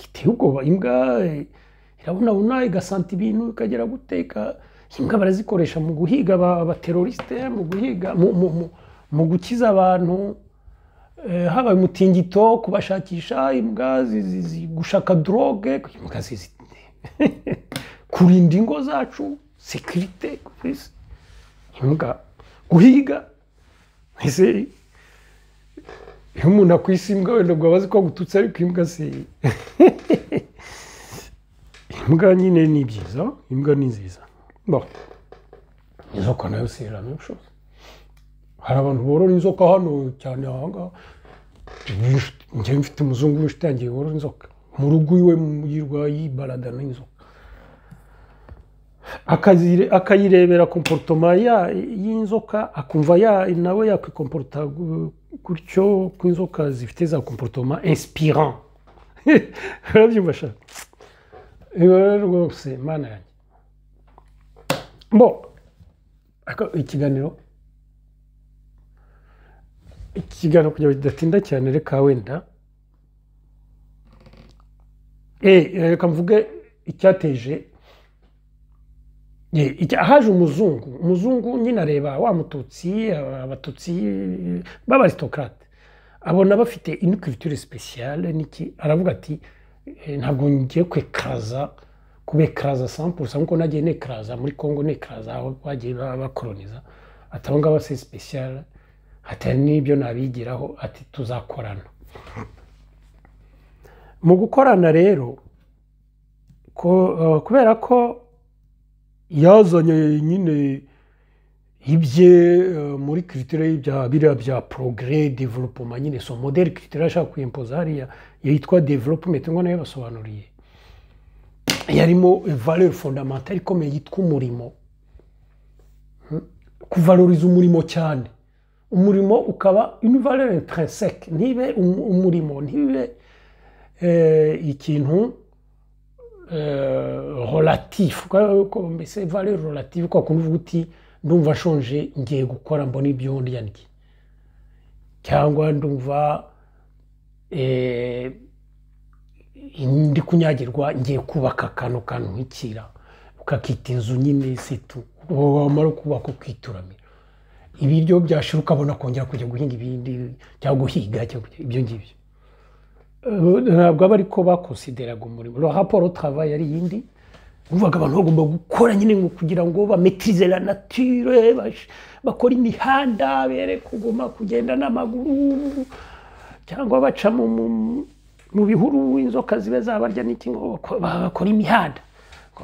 iteye ubwoba imbwa irabonabona igasanta ibintu ikagera guteka imbwa barazikoresha mu guhiga abaterorisite mu guhiga mu gukiza abantu eh, habaye umutingito kubashakisha imbwa gushaka doroge imbwa kurinda ingo zacu sekirite imbwa guhiga iyo umuntu akwisa imbwa wenda ngo abazi ko agututse ariko imbwa si imbwa nyine ni byiza imbwa ni nziza inzoka nayo si iramenyeshoza hari abantu borora inzoka hano cyane aha njyewe mfite umuzungu w'inshuti worora inzoka mu rugo iwe yirwaye baradana inzoka akayirebera komporotoma y'inzoka akumva nawe yakwikomporota gutyo ko inzoka zifite za komporotoma inspirant barabyubasha rwose mana yanjye mbo ikiganiro ikiganiro kugira ngo kidatinda cyane reka wenda reka mvuge icyateje haje umuzungu umuzungu nyine areba wa mututsi abatutsi b'abasitokrate abona bafite inukiriture sipesiyale niki aravuga ati eh, ntabwo ngiye kwekaraza kubekaraza sampurusa nkuko nagiye nekaraza muri congo nekaraza aho bagiye bakoroniza ati aho se sipesiyale ati n'ibyo nabigiraho ati tuzakorana mu gukorana rero eh, kubera ko yazanye nyine ibye eh, muri kiritire y'ibya biriya bya porogere developoma nyine so modeli kiritire ashaka kuyimpoza hariya yitwa developumenti ngo nayo basobanuriye yarimo valeur fondamentale ikomeye yitwa umurimo hmm? kuvaloriza umurimo cyane umurimo ukaba une valeur intrinsèque ntibe um-, umurimo ntibe eh, ikintu Euh, relatifu mbese vare relatifu kwa kuntu uti ndumva nshonje ngiye gukora mbona ibyo ndya ndye cyangwa ndumva eh, ndi kunyagirwa ngiye kubaka akantu kanuhikira ukakita inzu nyine situ wamara kubaka ukituramira ibiryo byashyira ukabona kongera kujya guhinga ibindi cyangwa guhiga ibyo ngibyo Eh, ntabwo aba ariko bakonsideraga umurimo raporo travaye ari iyindi bubaga abantu bagomba gukora nyine ngo kugira ngo bametirize la nature bakore imihanda bere kuguma kugenda n'amaguru cyangwa baca mu bihuru inzoka zibe zabarya n'iki ngo bakora imihanda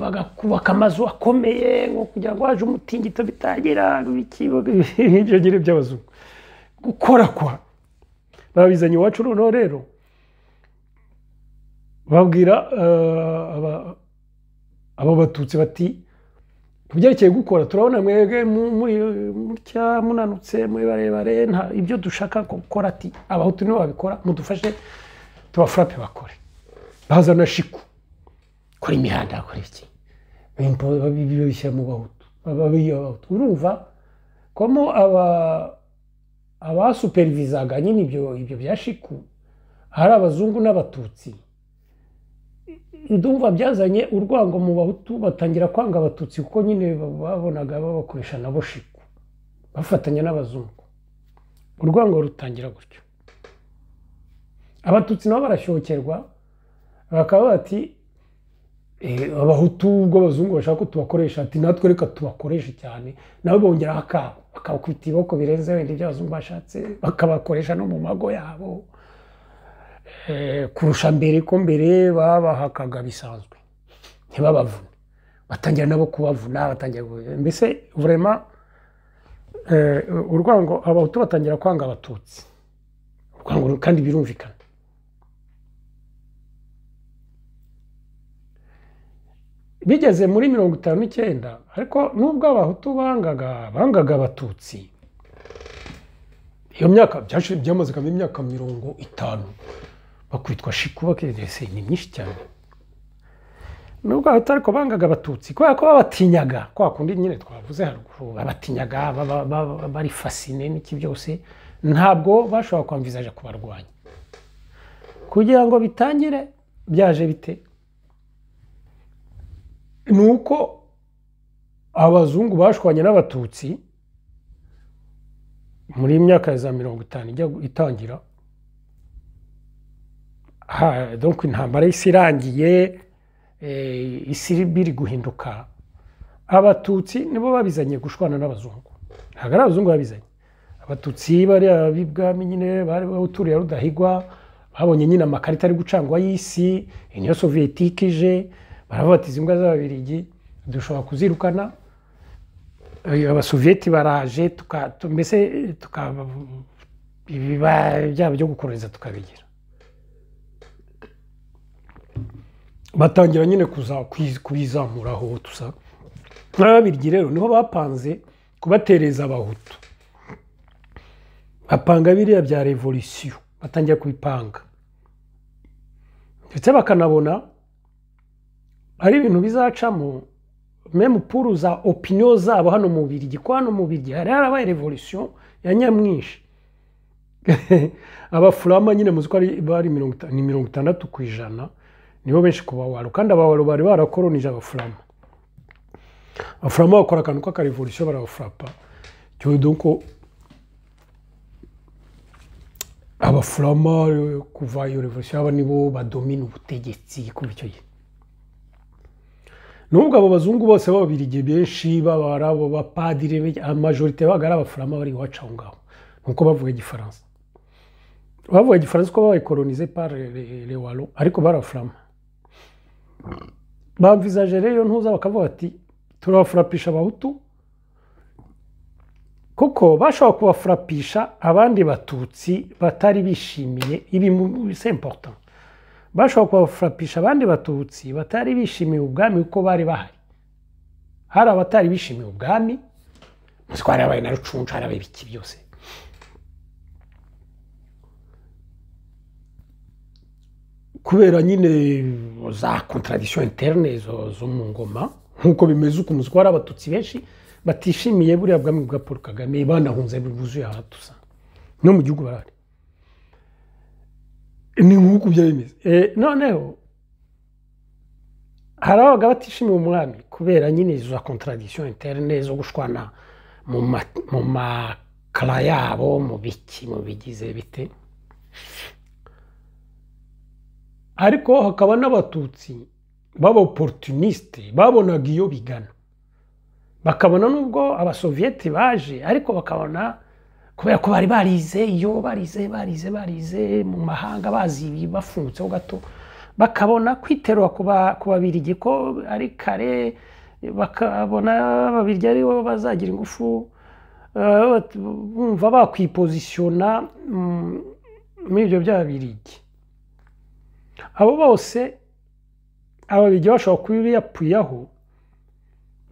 bakubaka amazu akomeye ngo kugira ngo haje umutingito bitagira ibyo ngibyo by'abazungu gukora kwa babizanye iwacu noneho rero babwira eh, abo batutsi bati ku byerekeye gukora turabona mwebwe mutya munanutse muri barebare ibyo dushaka gukora ati abahutu nibo babikora mudufashe tubafurape bakore bazana shiku kora imihanda bakora iki babishyira mu bahutu babahutu urumva komo abasuperivizaga nyine ibyo ibyo bya shiku hari abazungu n'abatutsi ndumva byazanye urwango mu bahutu batangira kwanga abatutsi kuko nyine babonaga babakoresha nabo shiku bafatanya n'abazungu urwango rutangira gutyo abatutsi nabo barashokerwa bakaba bati eh, abahutu ubwo abazungu bashaka ko tubakoresha ati natwe reka tubakoreshe cyane nabo bongeraho akabo bakabakubita iboko birenze wenda ibyo abazungu bashatse bakabakoresha no mu mago yabo kurusha mbere ko mbere babahakaga bisanzwe ntibabavune batangira nabo kubavuna batangira mbese vurema urwango abahutu batangira kwanga abatutsi urwango kandi birumvikana bigeze muri mirongo itanu n'icyenda ariko nubwo abahutu bangaga bangaga abatutsi iyo myaka byamaze imyaka mirongo itanu bakitwa shikuba kererese ni myinshi cyane nubwo abatari ko bangaga abatutsi kubera ko babatinyaga kwa kundi nyine twavuze haruguru babatinyaga bari fasine n'iki byose ntabwo bashobora kwamvizaje kubarwanya kugira ngo bitangire byaje bite ni uko abazungu bashwanye n'abatutsi muri myaka ya za mirongo itanu itangira intambara y'isi irangiye eh, isi biri guhinduka abatutsi nibo babizanye gushwana n'abazungu ntabwo ari abazungu babizanye abatutsi bari abibwami nyine bari uturiye rudahigwa babonye nyine amakarita ari gucangwa y'isi niyo soviyetike ije barabatiza imbwa z'ababirigi dushobora kuzirukana eh, abasoviyeti baraje mbese tukaba byaba byo gukoreza tukabigira batangira nyine kuyizamuraho tusa n'ababiryi rero niho bapanze kubatereza abahutu bapanga biriya bya revolisiyo batangira kubipanga ndetse bakanabona ari ibintu bizacamo memu za opinyo zabo hano mu biryi ko hano mu biryi hari harabaye revolisiyo ya nyamwinshi abafurama nyine muzi ko ari mirongo itandatu ku ijana nibo benshi ku bawaro kandi abawaro bari barakoronije abafurama abafurama bakora akantu k'akarivorisiyo barabafurapa cyodoko abafurama kuva iyo revolisiyo aba nibo badomina ubutegetsi kuba icyo gihe nubwo abo bazungu bose b'ababirigi benshi b'abarabo bapadiri amajorite babaga ari abafurama bari iwacu aho ngaho nk'uko bavuga igifaransa bavuga igifaransa uko babaye koronize pari rewaro ariko barafurama bamvizaje rero ntuza bakavuga ati turabafurapisha abahutu kuko bashobora kubafurapisha abandi batutsi batari bishimiye ibi semporota bashobora kubafurapisha abandi batutsi batari bishimiye ubwami kuko bari bahari hari abatari bishimiye ubwami muzi ko hari abaye na rucuncu hari abaye ibiki byose kubera nyine za contradiction interne zo mu ngoma nk'uko bimeze ukuntu ziko hari abatutsi benshi batishimiye buriya bwami bwa paul kagame banahunze buzuye ahatusa no mu gihugu barahari ni nk'uko ibyo bimeze eh, noneho hari abaga batishimiye umwami kubera nyine za contradiction interne zo gushwana mu makara yabo mu biki mu bigize bite ariko hakaba n'abatutsi b'abaporutuniste babonaga iyo bigana bakabona n'ubwo abasoviyeti baje ariko bakabona kubera ko bari barize iyo barize barize barize mu mahanga bazi bafunzeho gato bakabona kwiterura ku babirigi ko ari kare bakabona babirigi aribo bazagira ingufu eh, bumva bakwipozisiyona mm, muri ibyo by'ababirigi abo bose ababijya bashobora kubiyapuyaho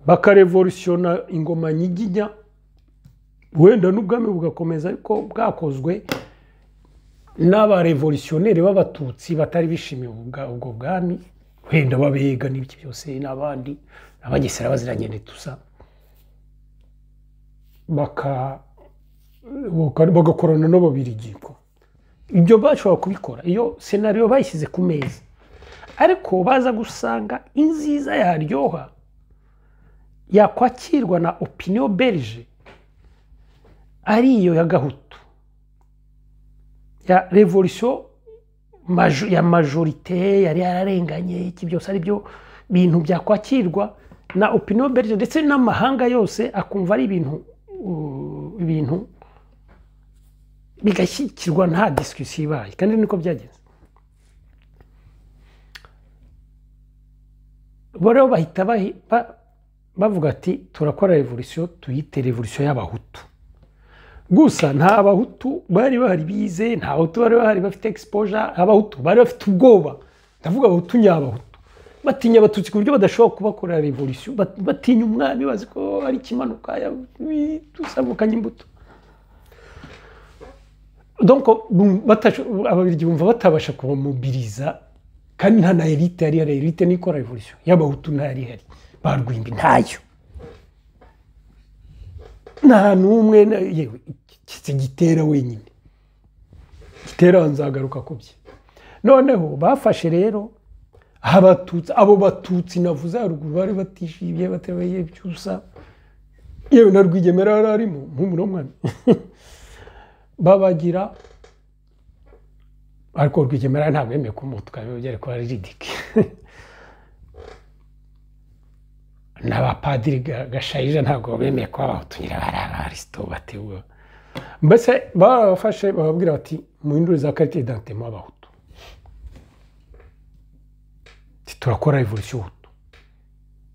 bakarevolutiona ingoma nyiginya wenda n'ubwami bugakomeza ariko bwakozwe n'abarevolutionneri b'abatutsi batari bishimiye ubwo bwami wenda babega n'ibiki byose n'abandi abagesera baziranye ntitusa bagakorana n'ababirigiko ibyo bashobora kubikora iyo senariyo bayishyize ku meza ariko baza gusanga inziza yaryoha yakwakirwa na opiniyo berije ari iyo ya gahutu ya revolisiyo ya majorite yari yararenganye iki byose ari byo bintu byakwakirwa na opiniyo berije ndetse n'amahanga yose akumva ari ibintu ibintu bigashyikirwa nta disikisiyo ibaye kandi niko byagenze bo rero bahita bavuga ati turakora revolisiyo tuyite revolisiyo y'abahutu gusa nta abahutu bari bahari bize nta abahutu bari bahari bafite exposure abahutu bari bafite ubwoba ndavuga abahutu nyabahutu batinya abatutsi ku buryo badashobora kubakorera revolisiyo batinya umwami bazi ko ari ikimanuka dusabukanye imbuto ababiligi bumva batabasha kubamubiriza kandi nta na elite yari ihari elite n'ikora revolution y'abahutu ntayari ihari ba rwimbi ntayo nta n'umwe yewe gitera wenyine gitera nzagaruka ku bye noneho bafashe rero abatutsi abo batutsi navuze haruguru bari batishimye batabeye byusa yewe na rwigemera yari arimo nk'umuromwami babagira ariko rwigemera ntabwo yemeye kumutwa byari kuba ridike n'abapadiri gashayija ntabwo bemeye kuba bahutunyira bari abarisito batewe mbese barabafashe bababwira bati mu nduru za karite dante abahutu turakora revolisiyo hutu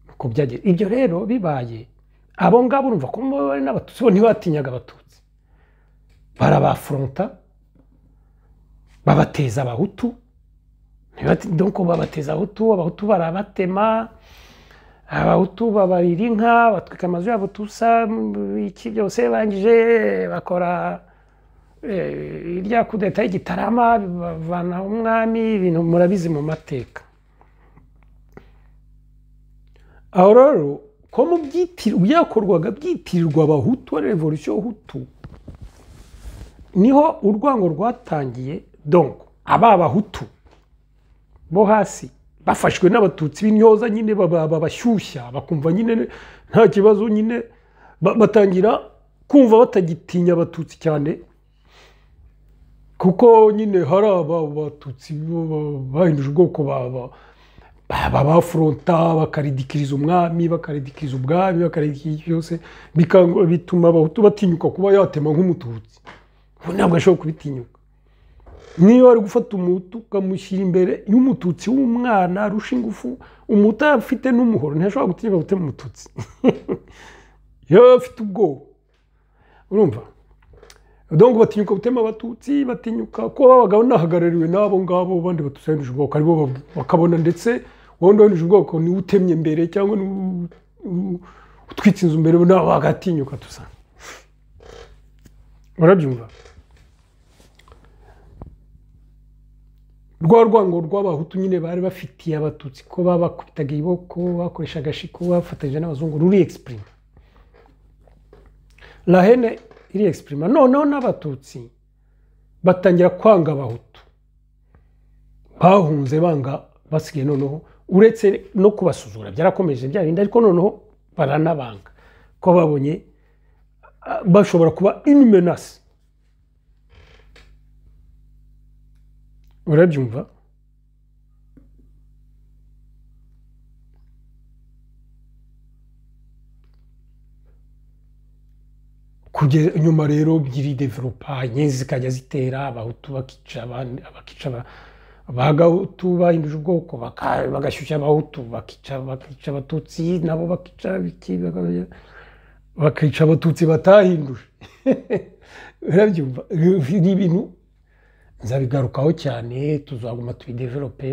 nuko byagera ibyo rero bibaye abo ngabo urumva ko n'abatutsi bo ntibatinyaga abatutsi barabaforonta babateza abahutu ntibatinduko babateza abahutu abahutu barabatema abahutu babarira inka batwika amazu yabo tusa iki byose barangije bakora eh, irya kudeta y'igitarama bavanaho umwami ibintu murabizi mu mateka aho rero ko mu byakorwaga byitirirwa abahutu revolisiyo hutu niho urwango rwatangiye dongo aba bahutu bo hasi bafashwe n'abatutsi b'intyoza nyine babashyushya bakumva nyine nta kibazo nyine batangira kumva batagitinya abatutsi cyane kuko nyine hari aba batutsi bahinduje ubwoko babaforonta bakaridikiriza umwami bakaridikiriza ubwami bakaridikiriza byose bituma abahutu batinyuka kuba yatema nk'umututsi ubu ntabwo ashobora kubitinyuka niyo wari gufata umutu ukamushyira imbere y'umututsi w'umwana arusha ingufu umutu afite n'umuhoro ntashobora gutinyuka gutema umututsi yewe afite ubwoba urumva dongo batinyuka gutema abatutsi batinyuka ko babaga banahagarariwe n'abo ngabo bandi batusanije ubwoko aribo bakabona ndetse wowe ndabonije ubwoko niwe utemye mbere cyangwa utwitse inzu mbere nabo bagatinyuka dusanga urabyumva rwa rwango rw'abahutu nyine bari bafitiye abatutsi ko babakubitaga iboko bakoresha agashiko bafatanyije n'abazungu ruri egisipurima rahene iri egisipurima noneho n'abatutsi batangira kwanga abahutu bahunze banga basigaye noneho uretse no kubasuzura byarakomeje byarinda ariko noneho baranabanga ko babonye bashobora kuba inimenasi urabyumva kugeza nyuma rero byiri developa nke zikajya zitera abahutu bakica abakica abagahutu bahinduje ubwoko bagashyushya abahutu bakica bakica abatutsi nabo bakica bakica abatutsi batahinduje urabyumva ni ibintu nzabigarukaho cyane tuzaguma tubidevelope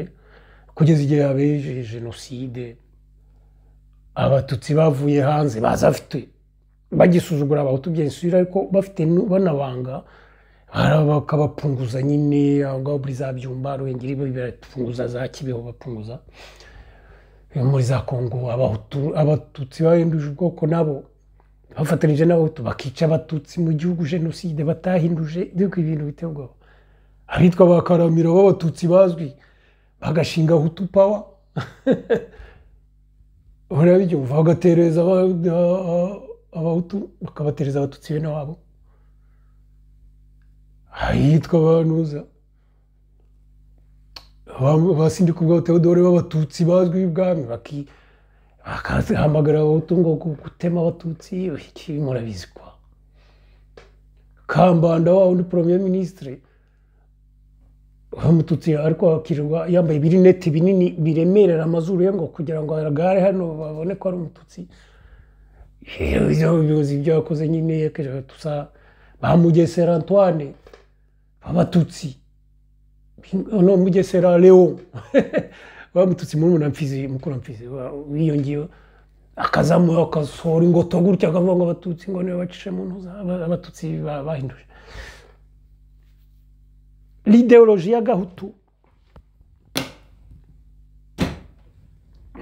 kugeza igihe habeje jenoside abatutsi bavuye hanze baza bafite bagisuzugura abahutu byensubira ariko bafite banabanga bakabapunguza nyine aho muri za byumba ruhengeri barafunguza za kibeho bapunguza muri za kongo abatutsi bahinduje ubwoko nabo bafatanyije n'abahutu bakica abatutsi mu gihugu jenoside batahinduje ibintu biteye ubwoba abitwa ba karamiro b'abatutsi bazwi bagashinga hutu pawa barabijya bagatereza abahutu bakabatereza abatutsi bene wabo ahitwa abanuza basindika ubwa teodore b'abatutsi bazwi b'ibwami bakahamagara abahutu ngo gutema abatutsi murabizi kwa kambanda wa undi poromye minisitiri bamututse ariko yambaye ibirineti binini biremerera amazuru ye ngo kugira ngo aragare hano babone ko ari umututsi ubuyobozi ibyo yakoze nyine dusa ba mugesera antoine abatutsi no mugesera leo bamututse murumuna mfizi mukuru mfizi wiyongeyeho akazamuha agasohora ingoto gutya akavuga ngo abatutsi ngo niwe bacishe mu ntuza abatutsi bahinduje l'idéologie y'agahutu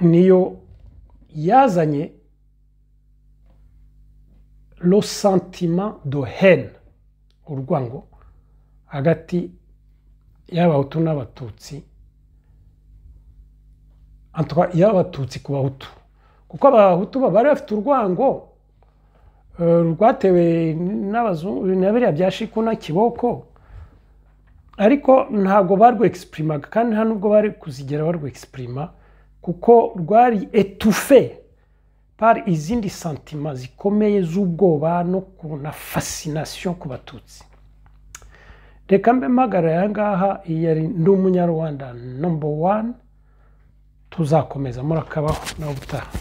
niyo yazanye lo santima do hene urwango hagati y'abahutu n'abatutsi y'abatutsi ku bahutu kuko abahutu bari bafite urwango eh, rwatewe n'abazungu na biriya bya shiku kiboko ariko ntabwo barwegisipulimaga kandi nta nubwo bari kuzigera barwegisipulimu kuko rwari etufe pari izindi santima zikomeye z'ubwoba no na fasinasiyo ku batutsi reka mbe mpagara aya ngaha yari ndi umunyarwanda nomba wani tuzakomeza murakabaho nawe utaha